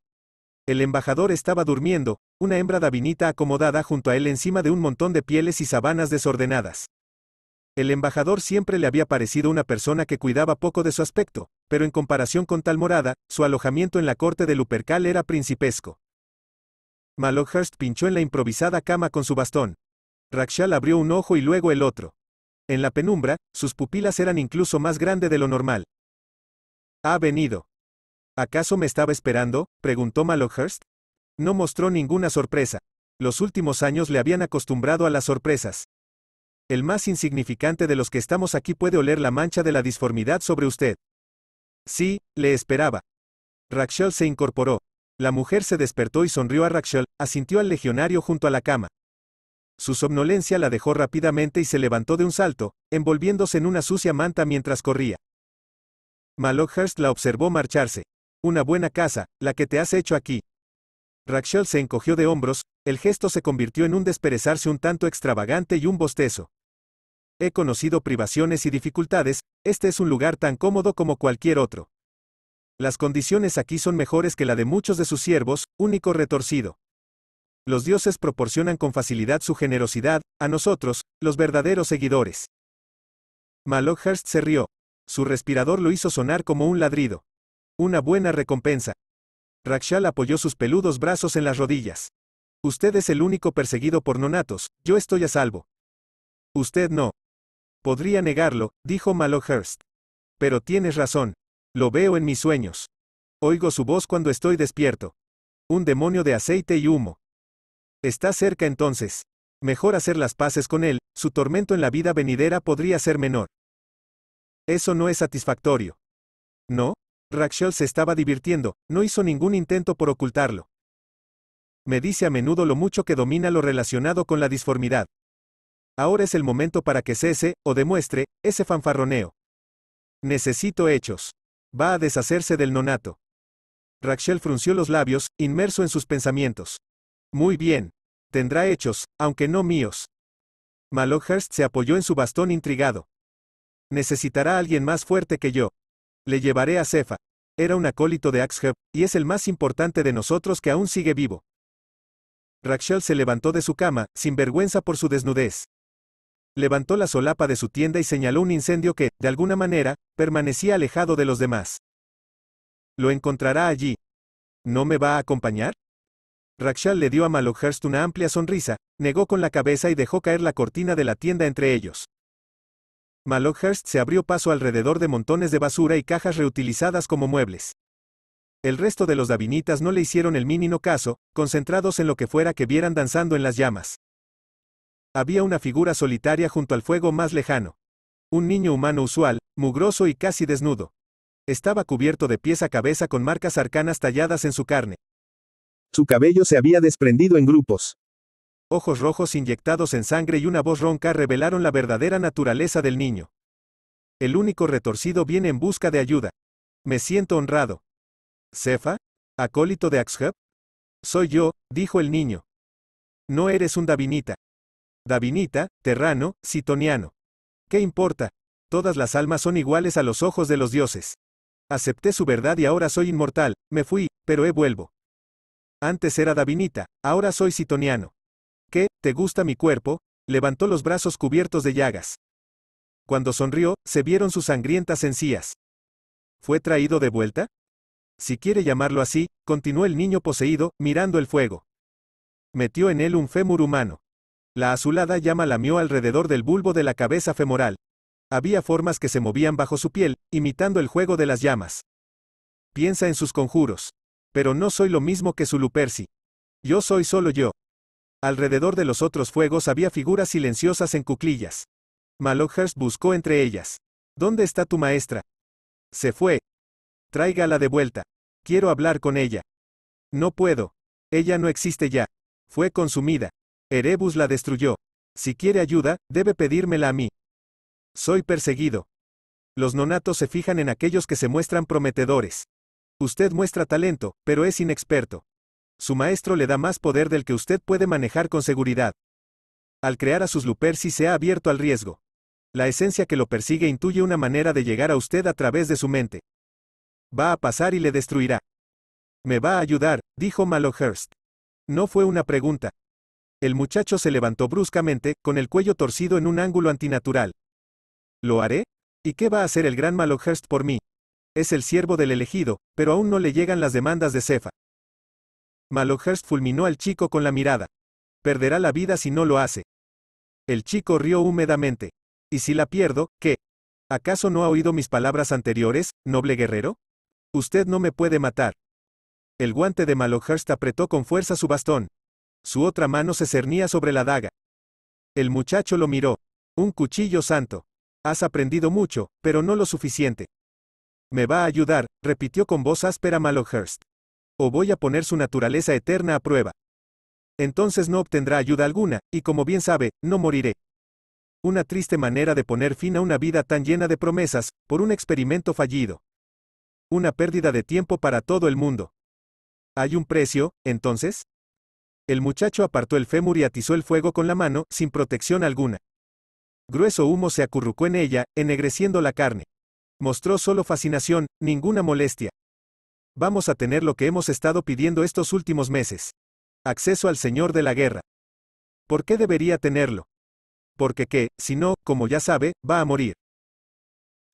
El embajador estaba durmiendo, una hembra davinita acomodada junto a él encima de un montón de pieles y sabanas desordenadas. El embajador siempre le había parecido una persona que cuidaba poco de su aspecto, pero en comparación con tal morada, su alojamiento en la corte de Lupercal era principesco. Maloghurst pinchó en la improvisada cama con su bastón. Rakshal abrió un ojo y luego el otro. En la penumbra, sus pupilas eran incluso más grandes de lo normal. Ha venido. ¿Acaso me estaba esperando? preguntó Malohurst. No mostró ninguna sorpresa. Los últimos años le habían acostumbrado a las sorpresas el más insignificante de los que estamos aquí puede oler la mancha de la disformidad sobre usted. Sí, le esperaba. rachel se incorporó. La mujer se despertó y sonrió a Rachel, asintió al legionario junto a la cama. Su somnolencia la dejó rápidamente y se levantó de un salto, envolviéndose en una sucia manta mientras corría. Malockhurst la observó marcharse. Una buena casa, la que te has hecho aquí. rachel se encogió de hombros, el gesto se convirtió en un desperezarse un tanto extravagante y un bostezo he conocido privaciones y dificultades, este es un lugar tan cómodo como cualquier otro. Las condiciones aquí son mejores que la de muchos de sus siervos, único retorcido. Los dioses proporcionan con facilidad su generosidad, a nosotros, los verdaderos seguidores. Malockhurst se rió. Su respirador lo hizo sonar como un ladrido. Una buena recompensa. Rakshal apoyó sus peludos brazos en las rodillas. Usted es el único perseguido por nonatos, yo estoy a salvo. Usted no, Podría negarlo, dijo Malohurst. Pero tienes razón. Lo veo en mis sueños. Oigo su voz cuando estoy despierto. Un demonio de aceite y humo. Está cerca entonces. Mejor hacer las paces con él, su tormento en la vida venidera podría ser menor. Eso no es satisfactorio. ¿No? Rachel se estaba divirtiendo, no hizo ningún intento por ocultarlo. Me dice a menudo lo mucho que domina lo relacionado con la disformidad. Ahora es el momento para que cese, o demuestre, ese fanfarroneo. Necesito hechos. Va a deshacerse del nonato. Rachel frunció los labios, inmerso en sus pensamientos. Muy bien. Tendrá hechos, aunque no míos. Maloghurst se apoyó en su bastón intrigado. Necesitará a alguien más fuerte que yo. Le llevaré a Cefa. Era un acólito de Axheb, y es el más importante de nosotros que aún sigue vivo. Rachel se levantó de su cama, sin vergüenza por su desnudez levantó la solapa de su tienda y señaló un incendio que, de alguna manera, permanecía alejado de los demás. Lo encontrará allí. ¿No me va a acompañar? Rakshal le dio a Malokhurst una amplia sonrisa, negó con la cabeza y dejó caer la cortina de la tienda entre ellos. Malokhurst se abrió paso alrededor de montones de basura y cajas reutilizadas como muebles. El resto de los davinitas no le hicieron el mínimo caso, concentrados en lo que fuera que vieran danzando en las llamas. Había una figura solitaria junto al fuego más lejano. Un niño humano usual, mugroso y casi desnudo. Estaba cubierto de pies a cabeza con marcas arcanas talladas en su carne. Su cabello se había desprendido en grupos. Ojos rojos inyectados en sangre y una voz ronca revelaron la verdadera naturaleza del niño. El único retorcido viene en busca de ayuda. Me siento honrado. Cefa, acólito de Axheb? Soy yo, dijo el niño. No eres un davinita, Davinita, Terrano, sitoniano. ¿Qué importa? Todas las almas son iguales a los ojos de los dioses. Acepté su verdad y ahora soy inmortal, me fui, pero he vuelvo. Antes era Davinita, ahora soy Citoniano. ¿Qué, te gusta mi cuerpo? Levantó los brazos cubiertos de llagas. Cuando sonrió, se vieron sus sangrientas encías. ¿Fue traído de vuelta? Si quiere llamarlo así, continuó el niño poseído, mirando el fuego. Metió en él un fémur humano. La azulada llama lamió alrededor del bulbo de la cabeza femoral. Había formas que se movían bajo su piel, imitando el juego de las llamas. Piensa en sus conjuros. Pero no soy lo mismo que su Luperci. Yo soy solo yo. Alrededor de los otros fuegos había figuras silenciosas en cuclillas. Malokhurst buscó entre ellas. ¿Dónde está tu maestra? Se fue. Tráigala de vuelta. Quiero hablar con ella. No puedo. Ella no existe ya. Fue consumida. Erebus la destruyó. Si quiere ayuda, debe pedírmela a mí. Soy perseguido. Los nonatos se fijan en aquellos que se muestran prometedores. Usted muestra talento, pero es inexperto. Su maestro le da más poder del que usted puede manejar con seguridad. Al crear a sus lupersi se ha abierto al riesgo. La esencia que lo persigue intuye una manera de llegar a usted a través de su mente. Va a pasar y le destruirá. Me va a ayudar, dijo Malohurst. No fue una pregunta, el muchacho se levantó bruscamente, con el cuello torcido en un ángulo antinatural. ¿Lo haré? ¿Y qué va a hacer el gran Malohurst por mí? Es el siervo del elegido, pero aún no le llegan las demandas de Cefa. Malohurst fulminó al chico con la mirada. Perderá la vida si no lo hace. El chico rió húmedamente. ¿Y si la pierdo, qué? ¿Acaso no ha oído mis palabras anteriores, noble guerrero? Usted no me puede matar. El guante de malohurst apretó con fuerza su bastón. Su otra mano se cernía sobre la daga. El muchacho lo miró. Un cuchillo santo. Has aprendido mucho, pero no lo suficiente. Me va a ayudar, repitió con voz áspera Malohurst. O voy a poner su naturaleza eterna a prueba. Entonces no obtendrá ayuda alguna, y como bien sabe, no moriré. Una triste manera de poner fin a una vida tan llena de promesas, por un experimento fallido. Una pérdida de tiempo para todo el mundo. ¿Hay un precio, entonces? El muchacho apartó el fémur y atizó el fuego con la mano, sin protección alguna. Grueso humo se acurrucó en ella, ennegreciendo la carne. Mostró solo fascinación, ninguna molestia. Vamos a tener lo que hemos estado pidiendo estos últimos meses. Acceso al Señor de la Guerra. ¿Por qué debería tenerlo? Porque que, si no, como ya sabe, va a morir.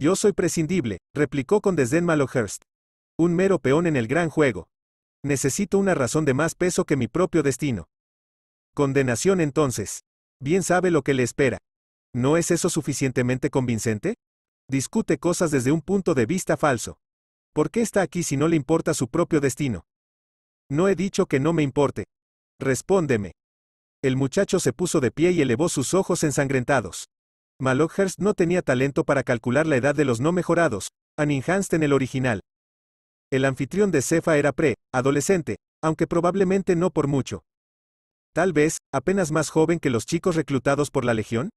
Yo soy prescindible, replicó con desdén Malohurst. Un mero peón en el gran juego. Necesito una razón de más peso que mi propio destino. Condenación entonces. Bien sabe lo que le espera. ¿No es eso suficientemente convincente? Discute cosas desde un punto de vista falso. ¿Por qué está aquí si no le importa su propio destino? No he dicho que no me importe. Respóndeme. El muchacho se puso de pie y elevó sus ojos ensangrentados. Malochers no tenía talento para calcular la edad de los no mejorados, Anin en el original. El anfitrión de Cefa era pre, adolescente, aunque probablemente no por mucho. Tal vez, apenas más joven que los chicos reclutados por la Legión.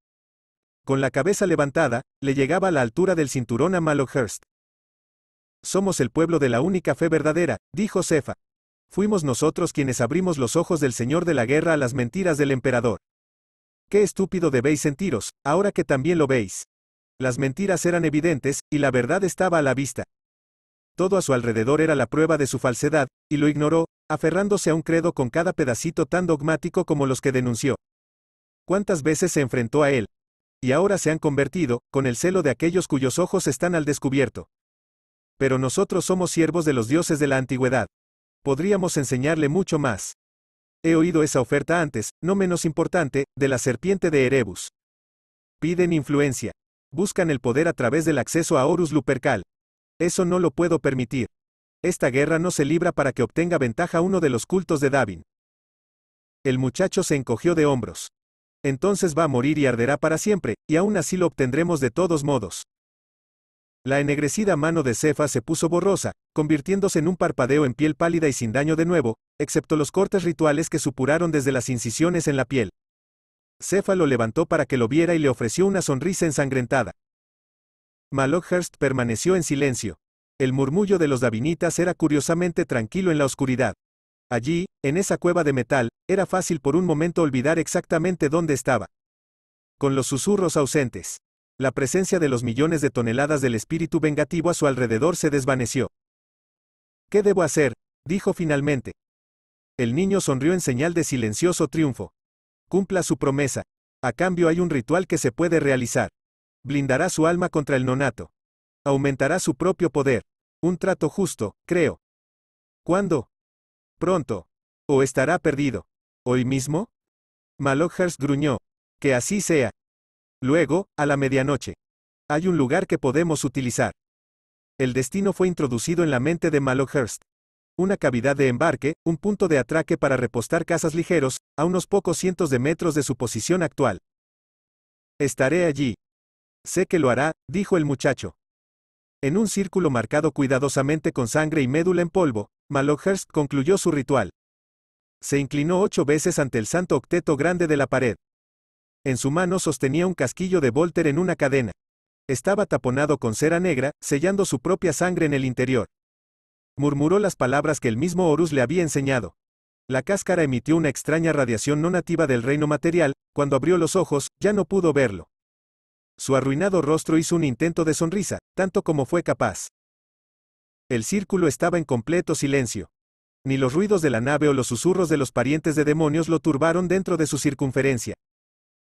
Con la cabeza levantada, le llegaba a la altura del cinturón a Malohurst. Somos el pueblo de la única fe verdadera, dijo Cefa. Fuimos nosotros quienes abrimos los ojos del Señor de la Guerra a las mentiras del emperador. Qué estúpido debéis sentiros, ahora que también lo veis. Las mentiras eran evidentes, y la verdad estaba a la vista. Todo a su alrededor era la prueba de su falsedad, y lo ignoró, aferrándose a un credo con cada pedacito tan dogmático como los que denunció. ¿Cuántas veces se enfrentó a él? Y ahora se han convertido, con el celo de aquellos cuyos ojos están al descubierto. Pero nosotros somos siervos de los dioses de la antigüedad. Podríamos enseñarle mucho más. He oído esa oferta antes, no menos importante, de la serpiente de Erebus. Piden influencia. Buscan el poder a través del acceso a Horus Lupercal. Eso no lo puedo permitir. Esta guerra no se libra para que obtenga ventaja uno de los cultos de Davin. El muchacho se encogió de hombros. Entonces va a morir y arderá para siempre, y aún así lo obtendremos de todos modos. La ennegrecida mano de Cefa se puso borrosa, convirtiéndose en un parpadeo en piel pálida y sin daño de nuevo, excepto los cortes rituales que supuraron desde las incisiones en la piel. Cefa lo levantó para que lo viera y le ofreció una sonrisa ensangrentada. Maloghurst permaneció en silencio. El murmullo de los davinitas era curiosamente tranquilo en la oscuridad. Allí, en esa cueva de metal, era fácil por un momento olvidar exactamente dónde estaba. Con los susurros ausentes, la presencia de los millones de toneladas del espíritu vengativo a su alrededor se desvaneció. ¿Qué debo hacer? dijo finalmente. El niño sonrió en señal de silencioso triunfo. Cumpla su promesa. A cambio hay un ritual que se puede realizar. Blindará su alma contra el nonato. Aumentará su propio poder. Un trato justo, creo. ¿Cuándo? Pronto. O estará perdido. ¿Hoy mismo? Maloghurst gruñó. Que así sea. Luego, a la medianoche. Hay un lugar que podemos utilizar. El destino fue introducido en la mente de Maloghurst. Una cavidad de embarque, un punto de atraque para repostar casas ligeros, a unos pocos cientos de metros de su posición actual. Estaré allí, Sé que lo hará, dijo el muchacho. En un círculo marcado cuidadosamente con sangre y médula en polvo, Maloghurst concluyó su ritual. Se inclinó ocho veces ante el santo octeto grande de la pared. En su mano sostenía un casquillo de Volter en una cadena. Estaba taponado con cera negra, sellando su propia sangre en el interior. Murmuró las palabras que el mismo Horus le había enseñado. La cáscara emitió una extraña radiación no nativa del reino material, cuando abrió los ojos, ya no pudo verlo. Su arruinado rostro hizo un intento de sonrisa, tanto como fue capaz. El círculo estaba en completo silencio. Ni los ruidos de la nave o los susurros de los parientes de demonios lo turbaron dentro de su circunferencia.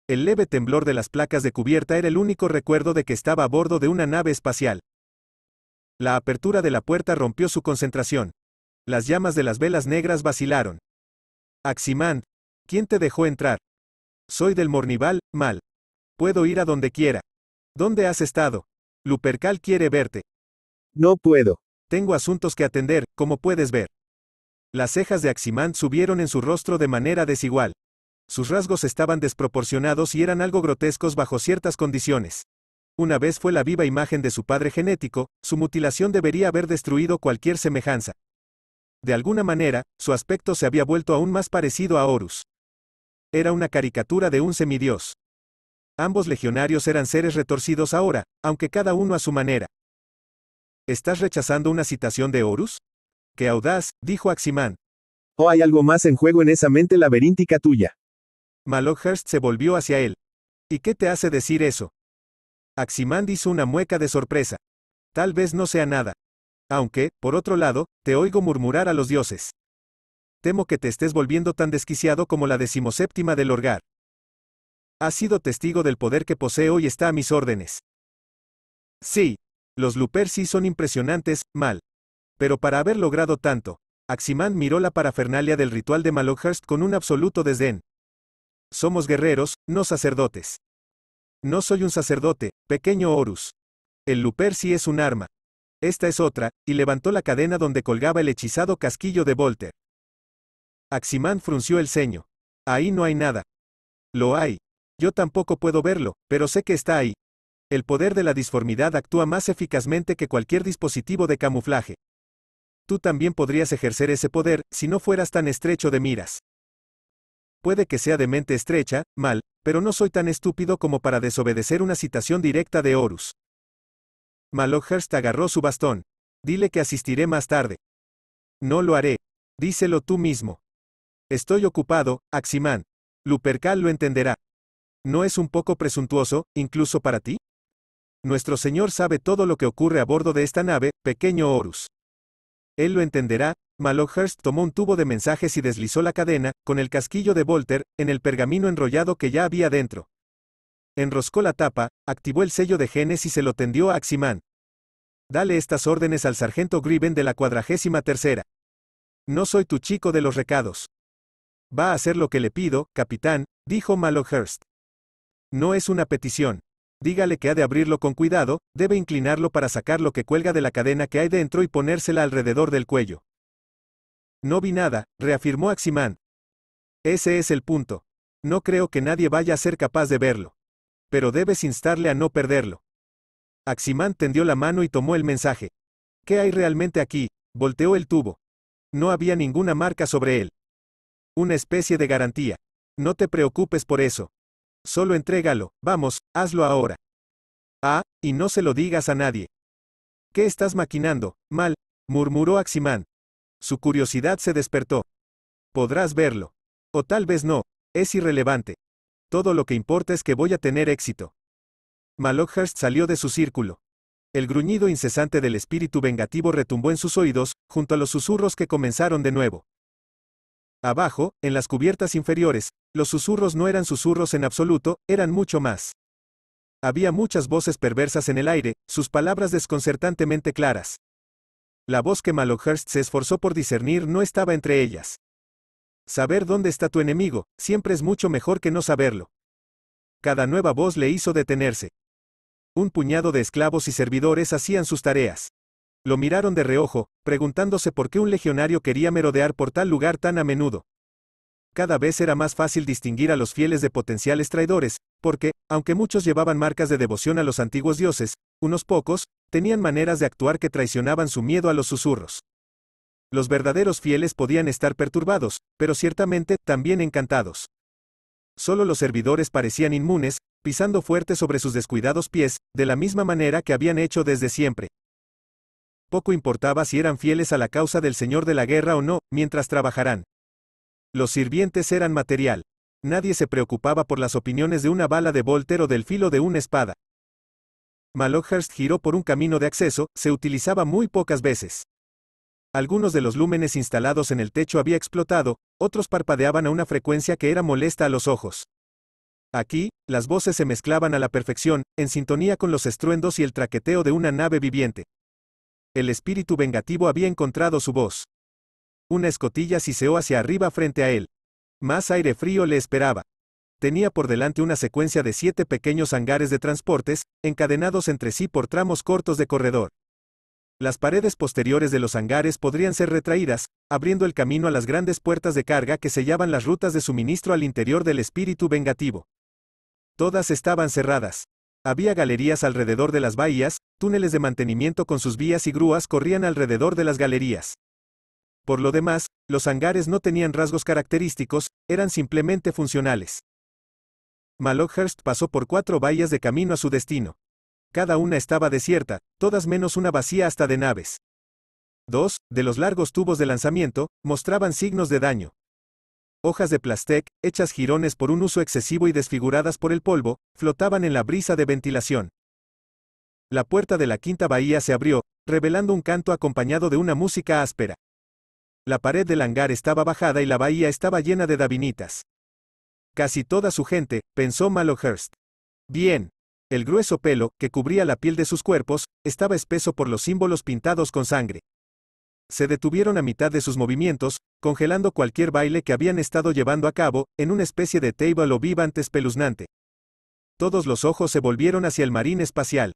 El leve temblor de las placas de cubierta era el único recuerdo de que estaba a bordo de una nave espacial. La apertura de la puerta rompió su concentración. Las llamas de las velas negras vacilaron. Aximand, ¿quién te dejó entrar? Soy del Mornival, mal. Puedo ir a donde quiera. ¿Dónde has estado? Lupercal quiere verte. No puedo. Tengo asuntos que atender, como puedes ver. Las cejas de Aximán subieron en su rostro de manera desigual. Sus rasgos estaban desproporcionados y eran algo grotescos bajo ciertas condiciones. Una vez fue la viva imagen de su padre genético, su mutilación debería haber destruido cualquier semejanza. De alguna manera, su aspecto se había vuelto aún más parecido a Horus. Era una caricatura de un semidios. Ambos legionarios eran seres retorcidos ahora, aunque cada uno a su manera. ¿Estás rechazando una citación de Horus? ¡Qué audaz! dijo Aximán. —¿O oh, hay algo más en juego en esa mente laberíntica tuya. Maloghurst se volvió hacia él. ¿Y qué te hace decir eso? Aximán hizo una mueca de sorpresa. Tal vez no sea nada. Aunque, por otro lado, te oigo murmurar a los dioses. Temo que te estés volviendo tan desquiciado como la decimoséptima del hogar. Ha sido testigo del poder que poseo y está a mis órdenes. Sí, los Luperci son impresionantes, mal. Pero para haber logrado tanto, Aximán miró la parafernalia del ritual de Maloghurst con un absoluto desdén. Somos guerreros, no sacerdotes. No soy un sacerdote, pequeño Horus. El Luperci es un arma. Esta es otra, y levantó la cadena donde colgaba el hechizado casquillo de Volter. Aximán frunció el ceño. Ahí no hay nada. Lo hay, yo tampoco puedo verlo, pero sé que está ahí. El poder de la disformidad actúa más eficazmente que cualquier dispositivo de camuflaje. Tú también podrías ejercer ese poder, si no fueras tan estrecho de miras. Puede que sea de mente estrecha, mal, pero no soy tan estúpido como para desobedecer una citación directa de Horus. Maloghurst agarró su bastón. Dile que asistiré más tarde. No lo haré. Díselo tú mismo. Estoy ocupado, Aximán. Lupercal lo entenderá. ¿No es un poco presuntuoso, incluso para ti? Nuestro Señor sabe todo lo que ocurre a bordo de esta nave, pequeño Horus. Él lo entenderá. Maloghurst tomó un tubo de mensajes y deslizó la cadena, con el casquillo de Volter, en el pergamino enrollado que ya había dentro. Enroscó la tapa, activó el sello de Genes y se lo tendió a Aximán. Dale estas órdenes al sargento Griven de la cuadragésima tercera. No soy tu chico de los recados. Va a hacer lo que le pido, capitán, dijo Maloghurst. No es una petición. Dígale que ha de abrirlo con cuidado, debe inclinarlo para sacar lo que cuelga de la cadena que hay dentro y ponérsela alrededor del cuello. No vi nada, reafirmó Aximán. Ese es el punto. No creo que nadie vaya a ser capaz de verlo. Pero debes instarle a no perderlo. Aximán tendió la mano y tomó el mensaje. ¿Qué hay realmente aquí? Volteó el tubo. No había ninguna marca sobre él. Una especie de garantía. No te preocupes por eso. Solo entrégalo, vamos, hazlo ahora. Ah, y no se lo digas a nadie. ¿Qué estás maquinando, mal? murmuró Aximán. Su curiosidad se despertó. Podrás verlo. O tal vez no, es irrelevante. Todo lo que importa es que voy a tener éxito. Malokhurst salió de su círculo. El gruñido incesante del espíritu vengativo retumbó en sus oídos, junto a los susurros que comenzaron de nuevo. Abajo, en las cubiertas inferiores, los susurros no eran susurros en absoluto, eran mucho más. Había muchas voces perversas en el aire, sus palabras desconcertantemente claras. La voz que Malohurst se esforzó por discernir no estaba entre ellas. Saber dónde está tu enemigo, siempre es mucho mejor que no saberlo. Cada nueva voz le hizo detenerse. Un puñado de esclavos y servidores hacían sus tareas. Lo miraron de reojo, preguntándose por qué un legionario quería merodear por tal lugar tan a menudo cada vez era más fácil distinguir a los fieles de potenciales traidores, porque, aunque muchos llevaban marcas de devoción a los antiguos dioses, unos pocos, tenían maneras de actuar que traicionaban su miedo a los susurros. Los verdaderos fieles podían estar perturbados, pero ciertamente, también encantados. Solo los servidores parecían inmunes, pisando fuerte sobre sus descuidados pies, de la misma manera que habían hecho desde siempre. Poco importaba si eran fieles a la causa del Señor de la Guerra o no, mientras trabajarán, los sirvientes eran material. Nadie se preocupaba por las opiniones de una bala de Volter o del filo de una espada. Maloghurst giró por un camino de acceso, se utilizaba muy pocas veces. Algunos de los lúmenes instalados en el techo había explotado, otros parpadeaban a una frecuencia que era molesta a los ojos. Aquí, las voces se mezclaban a la perfección, en sintonía con los estruendos y el traqueteo de una nave viviente. El espíritu vengativo había encontrado su voz. Una escotilla siseó hacia arriba frente a él. Más aire frío le esperaba. Tenía por delante una secuencia de siete pequeños hangares de transportes, encadenados entre sí por tramos cortos de corredor. Las paredes posteriores de los hangares podrían ser retraídas, abriendo el camino a las grandes puertas de carga que sellaban las rutas de suministro al interior del espíritu vengativo. Todas estaban cerradas. Había galerías alrededor de las bahías, túneles de mantenimiento con sus vías y grúas corrían alrededor de las galerías. Por lo demás, los hangares no tenían rasgos característicos, eran simplemente funcionales. Malockhurst pasó por cuatro bahías de camino a su destino. Cada una estaba desierta, todas menos una vacía hasta de naves. Dos, de los largos tubos de lanzamiento, mostraban signos de daño. Hojas de plastec, hechas jirones por un uso excesivo y desfiguradas por el polvo, flotaban en la brisa de ventilación. La puerta de la quinta bahía se abrió, revelando un canto acompañado de una música áspera. La pared del hangar estaba bajada y la bahía estaba llena de davinitas. Casi toda su gente, pensó Malohurst. Bien. El grueso pelo, que cubría la piel de sus cuerpos, estaba espeso por los símbolos pintados con sangre. Se detuvieron a mitad de sus movimientos, congelando cualquier baile que habían estado llevando a cabo, en una especie de table o vivante espeluznante. Todos los ojos se volvieron hacia el marín espacial.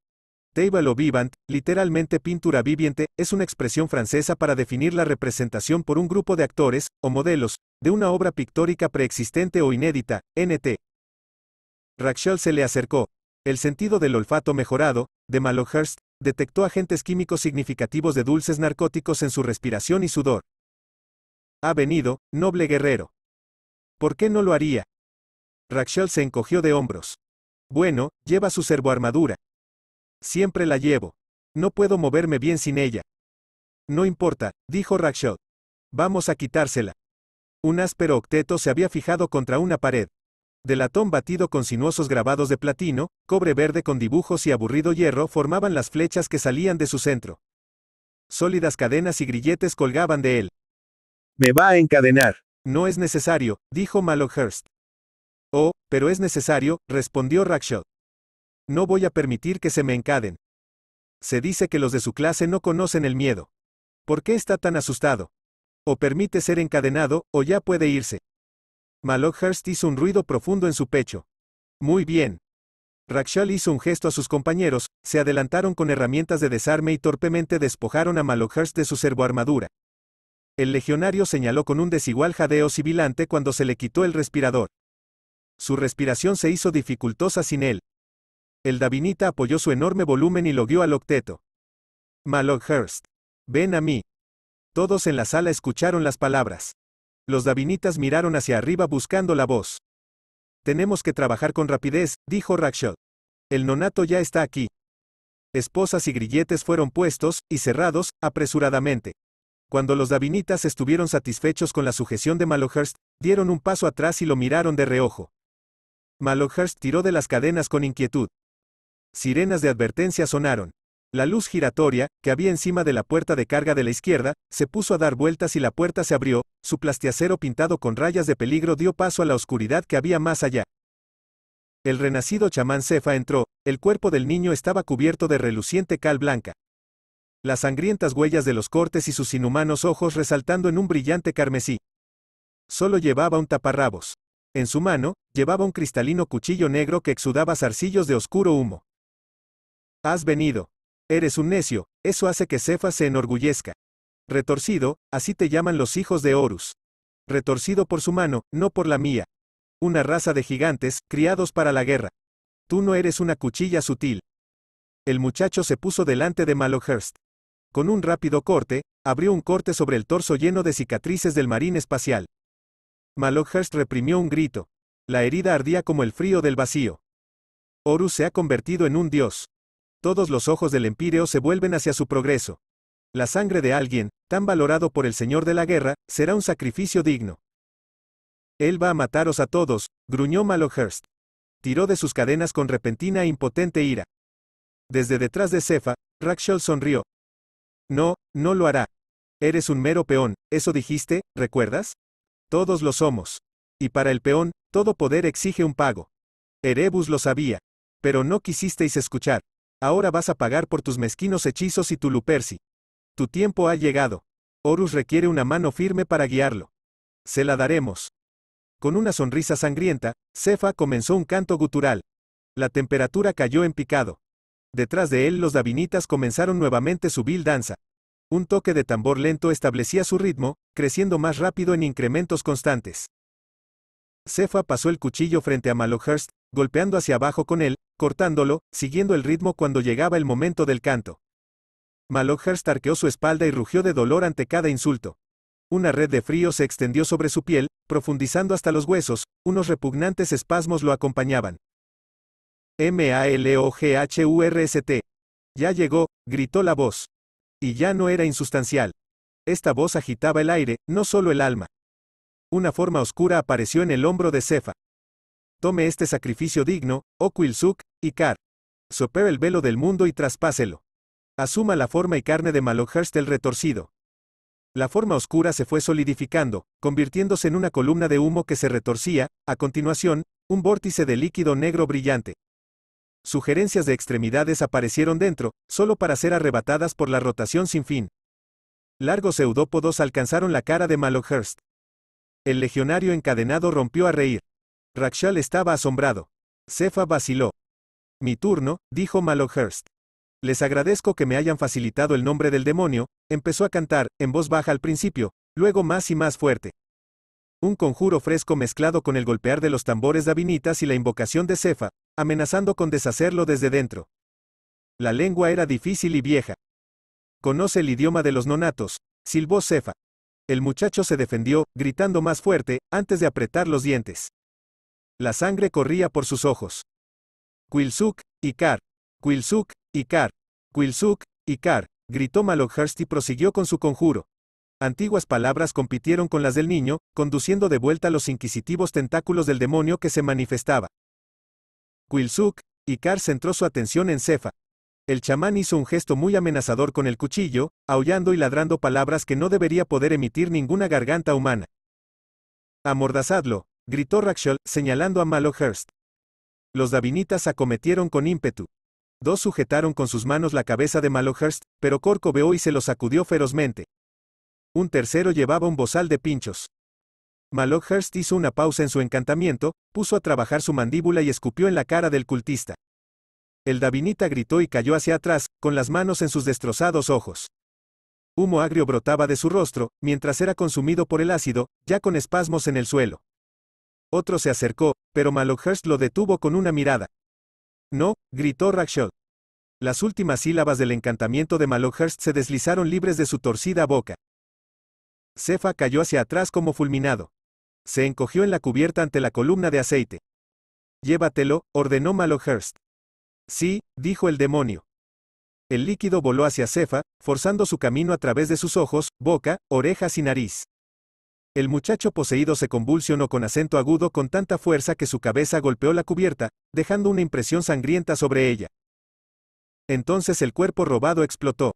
Table vivant, literalmente pintura viviente, es una expresión francesa para definir la representación por un grupo de actores, o modelos, de una obra pictórica preexistente o inédita, NT. Rachel se le acercó. El sentido del olfato mejorado, de Malohurst, detectó agentes químicos significativos de dulces narcóticos en su respiración y sudor. Ha venido, noble guerrero. ¿Por qué no lo haría? Rachel se encogió de hombros. Bueno, lleva su servoarmadura, Siempre la llevo. No puedo moverme bien sin ella. No importa, dijo Rakshot. Vamos a quitársela. Un áspero octeto se había fijado contra una pared. De latón batido con sinuosos grabados de platino, cobre verde con dibujos y aburrido hierro formaban las flechas que salían de su centro. Sólidas cadenas y grilletes colgaban de él. Me va a encadenar. No es necesario, dijo Maloghurst. Oh, pero es necesario, respondió Rakshot. No voy a permitir que se me encaden. Se dice que los de su clase no conocen el miedo. ¿Por qué está tan asustado? O permite ser encadenado, o ya puede irse. Malockhurst hizo un ruido profundo en su pecho. Muy bien. Rakshal hizo un gesto a sus compañeros, se adelantaron con herramientas de desarme y torpemente despojaron a Malockhurst de su servoarmadura. El legionario señaló con un desigual jadeo sibilante cuando se le quitó el respirador. Su respiración se hizo dificultosa sin él. El Davinita apoyó su enorme volumen y lo guió al octeto. malohurst Ven a mí. Todos en la sala escucharon las palabras. Los Davinitas miraron hacia arriba buscando la voz. Tenemos que trabajar con rapidez, dijo Rakshot. El nonato ya está aquí. Esposas y grilletes fueron puestos, y cerrados, apresuradamente. Cuando los davinitas estuvieron satisfechos con la sujeción de Malohurst, dieron un paso atrás y lo miraron de reojo. malohurst tiró de las cadenas con inquietud. Sirenas de advertencia sonaron. La luz giratoria, que había encima de la puerta de carga de la izquierda, se puso a dar vueltas y la puerta se abrió, su plastiacero pintado con rayas de peligro dio paso a la oscuridad que había más allá. El renacido chamán Cefa entró, el cuerpo del niño estaba cubierto de reluciente cal blanca. Las sangrientas huellas de los cortes y sus inhumanos ojos resaltando en un brillante carmesí. Solo llevaba un taparrabos. En su mano, llevaba un cristalino cuchillo negro que exudaba zarcillos de oscuro humo. Has venido. Eres un necio, eso hace que Cefas se enorgullezca. Retorcido, así te llaman los hijos de Horus. Retorcido por su mano, no por la mía. Una raza de gigantes, criados para la guerra. Tú no eres una cuchilla sutil. El muchacho se puso delante de Malohurst. Con un rápido corte, abrió un corte sobre el torso lleno de cicatrices del marín espacial. Malohurst reprimió un grito. La herida ardía como el frío del vacío. Horus se ha convertido en un dios. Todos los ojos del empíreo se vuelven hacia su progreso. La sangre de alguien, tan valorado por el Señor de la Guerra, será un sacrificio digno. Él va a mataros a todos, gruñó Malohurst. Tiró de sus cadenas con repentina e impotente ira. Desde detrás de Cefa, Rakshol sonrió. No, no lo hará. Eres un mero peón, eso dijiste, ¿recuerdas? Todos lo somos. Y para el peón, todo poder exige un pago. Erebus lo sabía. Pero no quisisteis escuchar. Ahora vas a pagar por tus mezquinos hechizos y tu Luperci. Tu tiempo ha llegado. Horus requiere una mano firme para guiarlo. Se la daremos. Con una sonrisa sangrienta, Cefa comenzó un canto gutural. La temperatura cayó en picado. Detrás de él los davinitas comenzaron nuevamente su vil danza. Un toque de tambor lento establecía su ritmo, creciendo más rápido en incrementos constantes. Cefa pasó el cuchillo frente a Malohurst golpeando hacia abajo con él, cortándolo, siguiendo el ritmo cuando llegaba el momento del canto. Maloghurst arqueó su espalda y rugió de dolor ante cada insulto. Una red de frío se extendió sobre su piel, profundizando hasta los huesos, unos repugnantes espasmos lo acompañaban. M-A-L-O-G-H-U-R-S-T. Ya llegó, gritó la voz. Y ya no era insustancial. Esta voz agitaba el aire, no solo el alma. Una forma oscura apareció en el hombro de Cefa tome este sacrificio digno, Oquil oh Quilsuk, y Kar. el velo del mundo y traspáselo. Asuma la forma y carne de Malokhurst el retorcido. La forma oscura se fue solidificando, convirtiéndose en una columna de humo que se retorcía, a continuación, un vórtice de líquido negro brillante. Sugerencias de extremidades aparecieron dentro, solo para ser arrebatadas por la rotación sin fin. Largos seudópodos alcanzaron la cara de Malokhurst. El legionario encadenado rompió a reír. Rakshal estaba asombrado. Cefa vaciló. Mi turno, dijo Maloghurst. Les agradezco que me hayan facilitado el nombre del demonio, empezó a cantar, en voz baja al principio, luego más y más fuerte. Un conjuro fresco mezclado con el golpear de los tambores davinitas y la invocación de Cefa, amenazando con deshacerlo desde dentro. La lengua era difícil y vieja. Conoce el idioma de los nonatos, silbó Cefa. El muchacho se defendió, gritando más fuerte, antes de apretar los dientes. La sangre corría por sus ojos. Quilsuk, Icar. Quilsuk, Icar. Quilsuk, Icar, gritó Malokhurst y prosiguió con su conjuro. Antiguas palabras compitieron con las del niño, conduciendo de vuelta los inquisitivos tentáculos del demonio que se manifestaba. Quilsuk, Icar centró su atención en Cefa. El chamán hizo un gesto muy amenazador con el cuchillo, aullando y ladrando palabras que no debería poder emitir ninguna garganta humana. Amordazadlo, gritó Rakshal, señalando a Malohurst. Los davinitas acometieron con ímpetu. Dos sujetaron con sus manos la cabeza de Malohurst, pero Corco y se lo sacudió ferozmente. Un tercero llevaba un bozal de pinchos. malohurst hizo una pausa en su encantamiento, puso a trabajar su mandíbula y escupió en la cara del cultista. El davinita gritó y cayó hacia atrás, con las manos en sus destrozados ojos. Humo agrio brotaba de su rostro, mientras era consumido por el ácido, ya con espasmos en el suelo. Otro se acercó, pero Maloghurst lo detuvo con una mirada. No, gritó Rakshaw. Las últimas sílabas del encantamiento de Maloghurst se deslizaron libres de su torcida boca. Cefa cayó hacia atrás como fulminado. Se encogió en la cubierta ante la columna de aceite. Llévatelo, ordenó Maloghurst. Sí, dijo el demonio. El líquido voló hacia Cefa, forzando su camino a través de sus ojos, boca, orejas y nariz. El muchacho poseído se convulsionó con acento agudo con tanta fuerza que su cabeza golpeó la cubierta, dejando una impresión sangrienta sobre ella. Entonces el cuerpo robado explotó.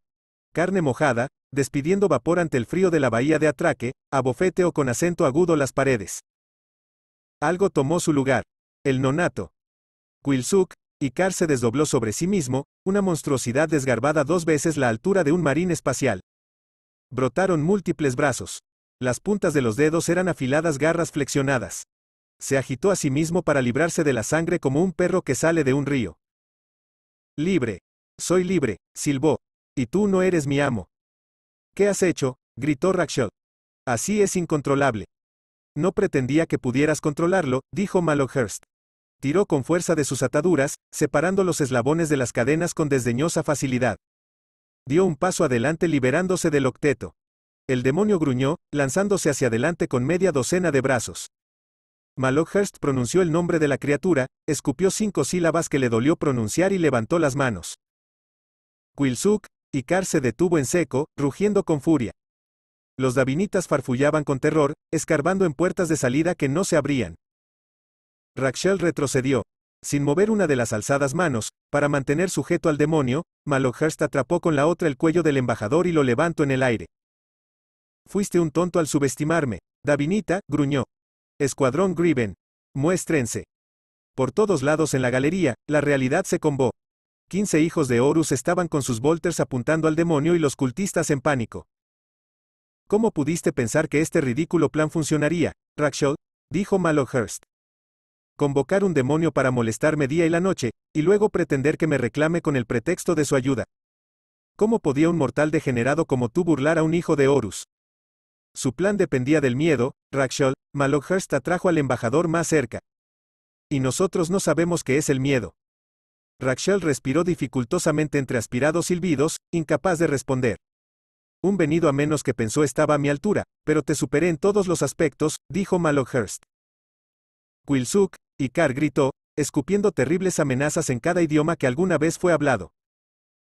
Carne mojada, despidiendo vapor ante el frío de la bahía de atraque, abofeteó con acento agudo las paredes. Algo tomó su lugar. El nonato. Quilsuk, Icar se desdobló sobre sí mismo, una monstruosidad desgarbada dos veces la altura de un marín espacial. Brotaron múltiples brazos. Las puntas de los dedos eran afiladas garras flexionadas. Se agitó a sí mismo para librarse de la sangre como un perro que sale de un río. Libre. Soy libre, silbó. Y tú no eres mi amo. ¿Qué has hecho? gritó Rakshot. Así es incontrolable. No pretendía que pudieras controlarlo, dijo Maloghurst. Tiró con fuerza de sus ataduras, separando los eslabones de las cadenas con desdeñosa facilidad. Dio un paso adelante liberándose del octeto. El demonio gruñó, lanzándose hacia adelante con media docena de brazos. Maloghurst pronunció el nombre de la criatura, escupió cinco sílabas que le dolió pronunciar y levantó las manos. Quilsuk, Icar se detuvo en seco, rugiendo con furia. Los davinitas farfullaban con terror, escarbando en puertas de salida que no se abrían. Rakshel retrocedió. Sin mover una de las alzadas manos, para mantener sujeto al demonio, Maloghurst atrapó con la otra el cuello del embajador y lo levantó en el aire. Fuiste un tonto al subestimarme. Davinita, gruñó. Escuadrón Griven. Muéstrense. Por todos lados en la galería, la realidad se combó. Quince hijos de Horus estaban con sus bolters apuntando al demonio y los cultistas en pánico. ¿Cómo pudiste pensar que este ridículo plan funcionaría, Rakshaw? dijo Malohurst. Convocar un demonio para molestarme día y la noche, y luego pretender que me reclame con el pretexto de su ayuda. ¿Cómo podía un mortal degenerado como tú burlar a un hijo de Horus? Su plan dependía del miedo, Rakshel, Maloghurst atrajo al embajador más cerca. Y nosotros no sabemos qué es el miedo. Rachel respiró dificultosamente entre aspirados silbidos, incapaz de responder. Un venido a menos que pensó estaba a mi altura, pero te superé en todos los aspectos, dijo Maloghurst. Quilsuk, Icar gritó, escupiendo terribles amenazas en cada idioma que alguna vez fue hablado.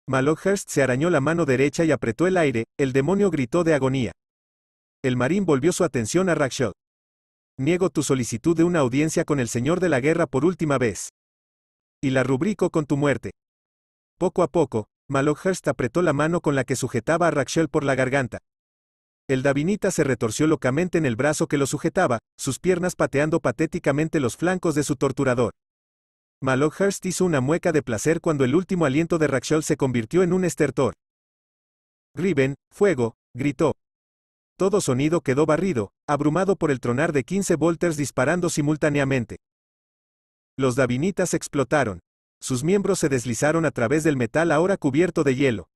Maloghurst se arañó la mano derecha y apretó el aire, el demonio gritó de agonía. El marín volvió su atención a Rakshot. Niego tu solicitud de una audiencia con el señor de la guerra por última vez. Y la rubrico con tu muerte. Poco a poco, Malokhurst apretó la mano con la que sujetaba a Rakshel por la garganta. El davinita se retorció locamente en el brazo que lo sujetaba, sus piernas pateando patéticamente los flancos de su torturador. Malokhurst hizo una mueca de placer cuando el último aliento de Rakshel se convirtió en un estertor. —Griven, fuego, gritó, todo sonido quedó barrido, abrumado por el tronar de 15 volters disparando simultáneamente. Los davinitas explotaron. Sus miembros se deslizaron a través del metal ahora cubierto de hielo.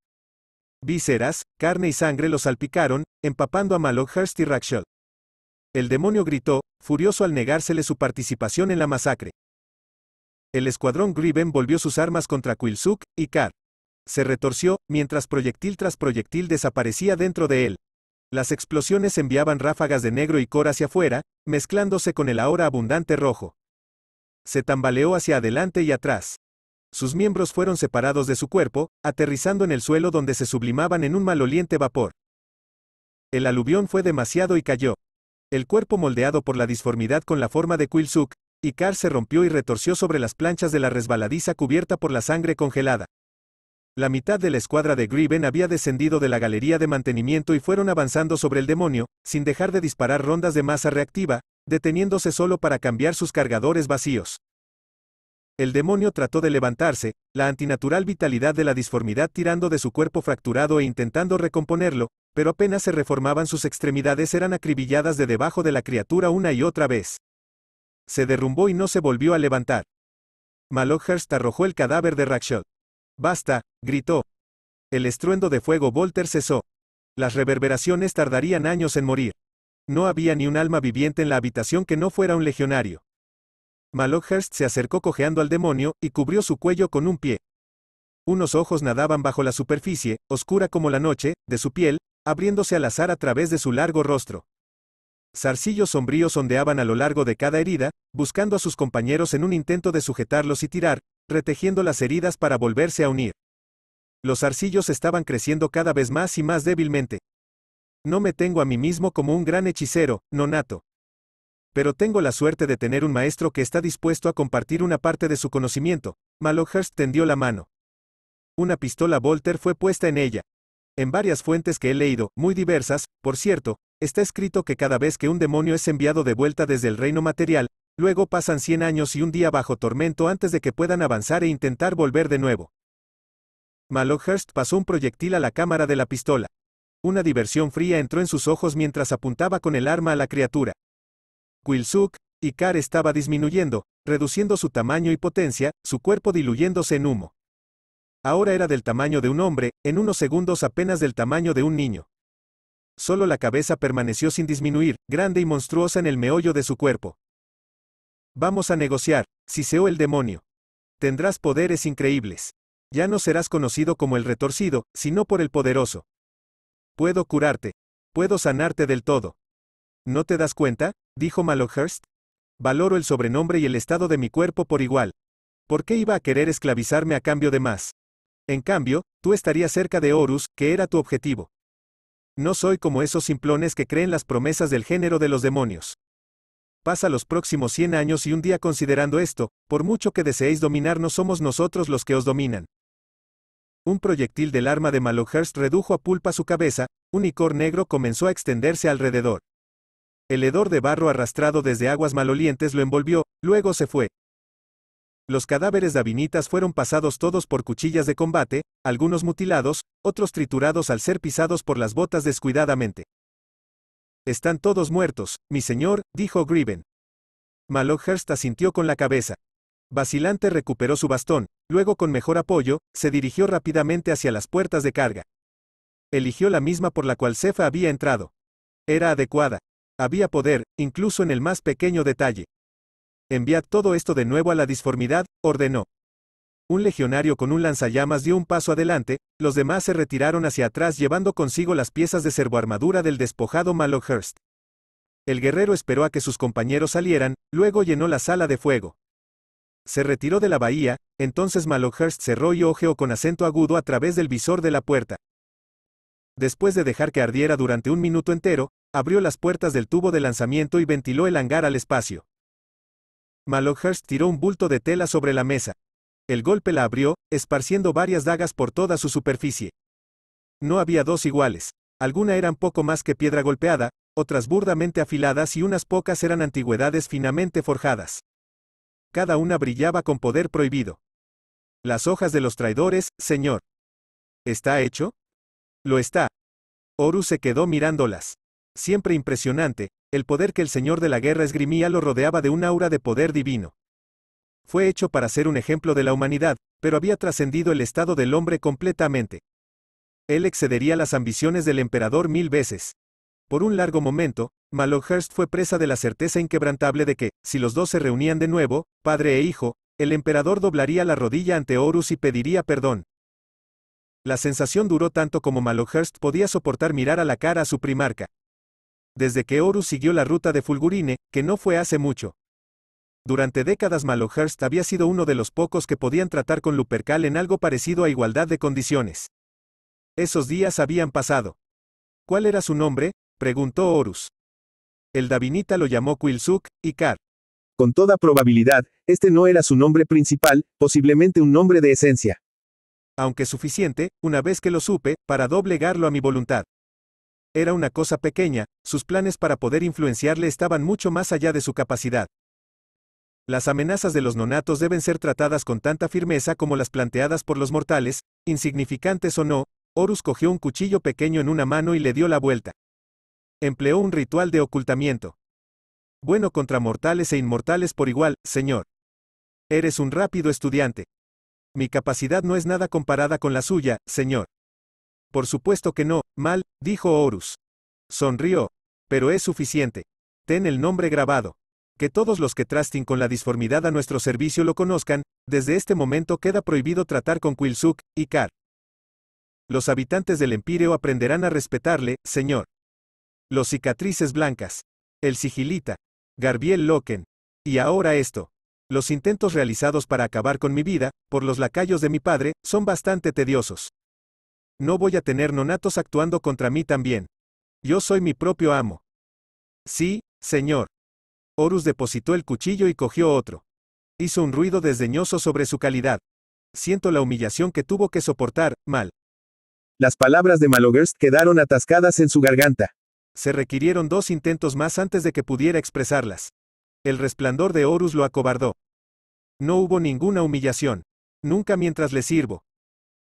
Vísceras, carne y sangre los salpicaron, empapando a Malokhurst y Rakshal. El demonio gritó, furioso al negársele su participación en la masacre. El escuadrón Griven volvió sus armas contra Quilsuk y Kar. Se retorció, mientras proyectil tras proyectil desaparecía dentro de él. Las explosiones enviaban ráfagas de negro y cor hacia afuera, mezclándose con el ahora abundante rojo. Se tambaleó hacia adelante y atrás. Sus miembros fueron separados de su cuerpo, aterrizando en el suelo donde se sublimaban en un maloliente vapor. El aluvión fue demasiado y cayó. El cuerpo moldeado por la disformidad con la forma de y Icar se rompió y retorció sobre las planchas de la resbaladiza cubierta por la sangre congelada. La mitad de la escuadra de Griven había descendido de la galería de mantenimiento y fueron avanzando sobre el demonio, sin dejar de disparar rondas de masa reactiva, deteniéndose solo para cambiar sus cargadores vacíos. El demonio trató de levantarse, la antinatural vitalidad de la disformidad tirando de su cuerpo fracturado e intentando recomponerlo, pero apenas se reformaban sus extremidades eran acribilladas de debajo de la criatura una y otra vez. Se derrumbó y no se volvió a levantar. Malocherst arrojó el cadáver de Rakshot. ¡Basta! gritó. El estruendo de fuego Volter cesó. Las reverberaciones tardarían años en morir. No había ni un alma viviente en la habitación que no fuera un legionario. Maloghurst se acercó cojeando al demonio, y cubrió su cuello con un pie. Unos ojos nadaban bajo la superficie, oscura como la noche, de su piel, abriéndose al azar a través de su largo rostro. Zarcillos sombríos ondeaban a lo largo de cada herida, buscando a sus compañeros en un intento de sujetarlos y tirar, retejiendo las heridas para volverse a unir. Los arcillos estaban creciendo cada vez más y más débilmente. No me tengo a mí mismo como un gran hechicero, nonato. Pero tengo la suerte de tener un maestro que está dispuesto a compartir una parte de su conocimiento. Malohurst tendió la mano. Una pistola Volter fue puesta en ella. En varias fuentes que he leído, muy diversas, por cierto, está escrito que cada vez que un demonio es enviado de vuelta desde el reino material, Luego pasan 100 años y un día bajo tormento antes de que puedan avanzar e intentar volver de nuevo. Malochurst pasó un proyectil a la cámara de la pistola. Una diversión fría entró en sus ojos mientras apuntaba con el arma a la criatura. Quilsuk, Icar estaba disminuyendo, reduciendo su tamaño y potencia, su cuerpo diluyéndose en humo. Ahora era del tamaño de un hombre, en unos segundos apenas del tamaño de un niño. Solo la cabeza permaneció sin disminuir, grande y monstruosa en el meollo de su cuerpo. Vamos a negociar, siseó el demonio. Tendrás poderes increíbles. Ya no serás conocido como el retorcido, sino por el poderoso. Puedo curarte. Puedo sanarte del todo. ¿No te das cuenta? dijo Malohurst. Valoro el sobrenombre y el estado de mi cuerpo por igual. ¿Por qué iba a querer esclavizarme a cambio de más? En cambio, tú estarías cerca de Horus, que era tu objetivo. No soy como esos simplones que creen las promesas del género de los demonios pasa los próximos 100 años y un día considerando esto, por mucho que deseéis dominarnos somos nosotros los que os dominan. Un proyectil del arma de Malohurst redujo a pulpa su cabeza, un icor negro comenzó a extenderse alrededor. El hedor de barro arrastrado desde aguas malolientes lo envolvió, luego se fue. Los cadáveres avinitas fueron pasados todos por cuchillas de combate, algunos mutilados, otros triturados al ser pisados por las botas descuidadamente. Están todos muertos, mi señor, dijo Grieven. Maloghurst asintió con la cabeza. Vacilante recuperó su bastón, luego con mejor apoyo, se dirigió rápidamente hacia las puertas de carga. Eligió la misma por la cual Cefa había entrado. Era adecuada. Había poder, incluso en el más pequeño detalle. Enviad todo esto de nuevo a la disformidad, ordenó. Un legionario con un lanzallamas dio un paso adelante, los demás se retiraron hacia atrás llevando consigo las piezas de servoarmadura del despojado Maloghurst. El guerrero esperó a que sus compañeros salieran, luego llenó la sala de fuego. Se retiró de la bahía, entonces Maloghurst cerró y ojeó con acento agudo a través del visor de la puerta. Después de dejar que ardiera durante un minuto entero, abrió las puertas del tubo de lanzamiento y ventiló el hangar al espacio. Maloghurst tiró un bulto de tela sobre la mesa. El golpe la abrió, esparciendo varias dagas por toda su superficie. No había dos iguales. Algunas eran poco más que piedra golpeada, otras burdamente afiladas y unas pocas eran antigüedades finamente forjadas. Cada una brillaba con poder prohibido. Las hojas de los traidores, señor. ¿Está hecho? Lo está. Oru se quedó mirándolas. Siempre impresionante, el poder que el señor de la guerra esgrimía lo rodeaba de un aura de poder divino. Fue hecho para ser un ejemplo de la humanidad, pero había trascendido el estado del hombre completamente. Él excedería las ambiciones del emperador mil veces. Por un largo momento, Maloghurst fue presa de la certeza inquebrantable de que, si los dos se reunían de nuevo, padre e hijo, el emperador doblaría la rodilla ante Horus y pediría perdón. La sensación duró tanto como Maloghurst podía soportar mirar a la cara a su primarca. Desde que Horus siguió la ruta de Fulgurine, que no fue hace mucho. Durante décadas Malohurst había sido uno de los pocos que podían tratar con Lupercal en algo parecido a igualdad de condiciones. Esos días habían pasado. ¿Cuál era su nombre? preguntó Horus. El Davinita lo llamó Quilsuk, y Kar. Con toda probabilidad, este no era su nombre principal, posiblemente un nombre de esencia. Aunque suficiente, una vez que lo supe, para doblegarlo a mi voluntad. Era una cosa pequeña, sus planes para poder influenciarle estaban mucho más allá de su capacidad. Las amenazas de los nonatos deben ser tratadas con tanta firmeza como las planteadas por los mortales, insignificantes o no, Horus cogió un cuchillo pequeño en una mano y le dio la vuelta. Empleó un ritual de ocultamiento. Bueno contra mortales e inmortales por igual, señor. Eres un rápido estudiante. Mi capacidad no es nada comparada con la suya, señor. Por supuesto que no, mal, dijo Horus. Sonrió. Pero es suficiente. Ten el nombre grabado que todos los que trasten con la disformidad a nuestro servicio lo conozcan, desde este momento queda prohibido tratar con Quilzuk y Kar. Los habitantes del Empíreo aprenderán a respetarle, señor. Los cicatrices blancas. El sigilita. Garbiel Loken. Y ahora esto. Los intentos realizados para acabar con mi vida, por los lacayos de mi padre, son bastante tediosos. No voy a tener nonatos actuando contra mí también. Yo soy mi propio amo. Sí, señor. Horus depositó el cuchillo y cogió otro. Hizo un ruido desdeñoso sobre su calidad. Siento la humillación que tuvo que soportar, mal. Las palabras de Malogers quedaron atascadas en su garganta. Se requirieron dos intentos más antes de que pudiera expresarlas. El resplandor de Horus lo acobardó. No hubo ninguna humillación. Nunca mientras le sirvo.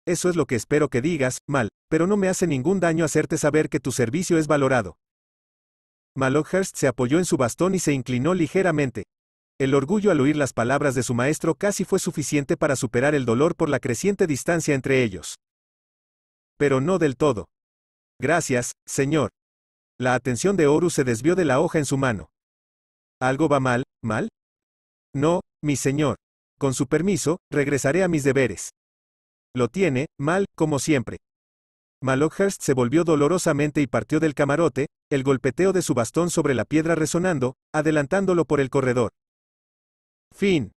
Eso es lo que espero que digas, mal, pero no me hace ningún daño hacerte saber que tu servicio es valorado. Maloghurst se apoyó en su bastón y se inclinó ligeramente. El orgullo al oír las palabras de su maestro casi fue suficiente para superar el dolor por la creciente distancia entre ellos. Pero no del todo. Gracias, señor. La atención de Horus se desvió de la hoja en su mano. ¿Algo va mal, mal? No, mi señor. Con su permiso, regresaré a mis deberes. Lo tiene, mal, como siempre. Malockhurst se volvió dolorosamente y partió del camarote, el golpeteo de su bastón sobre la piedra resonando, adelantándolo por el corredor. Fin.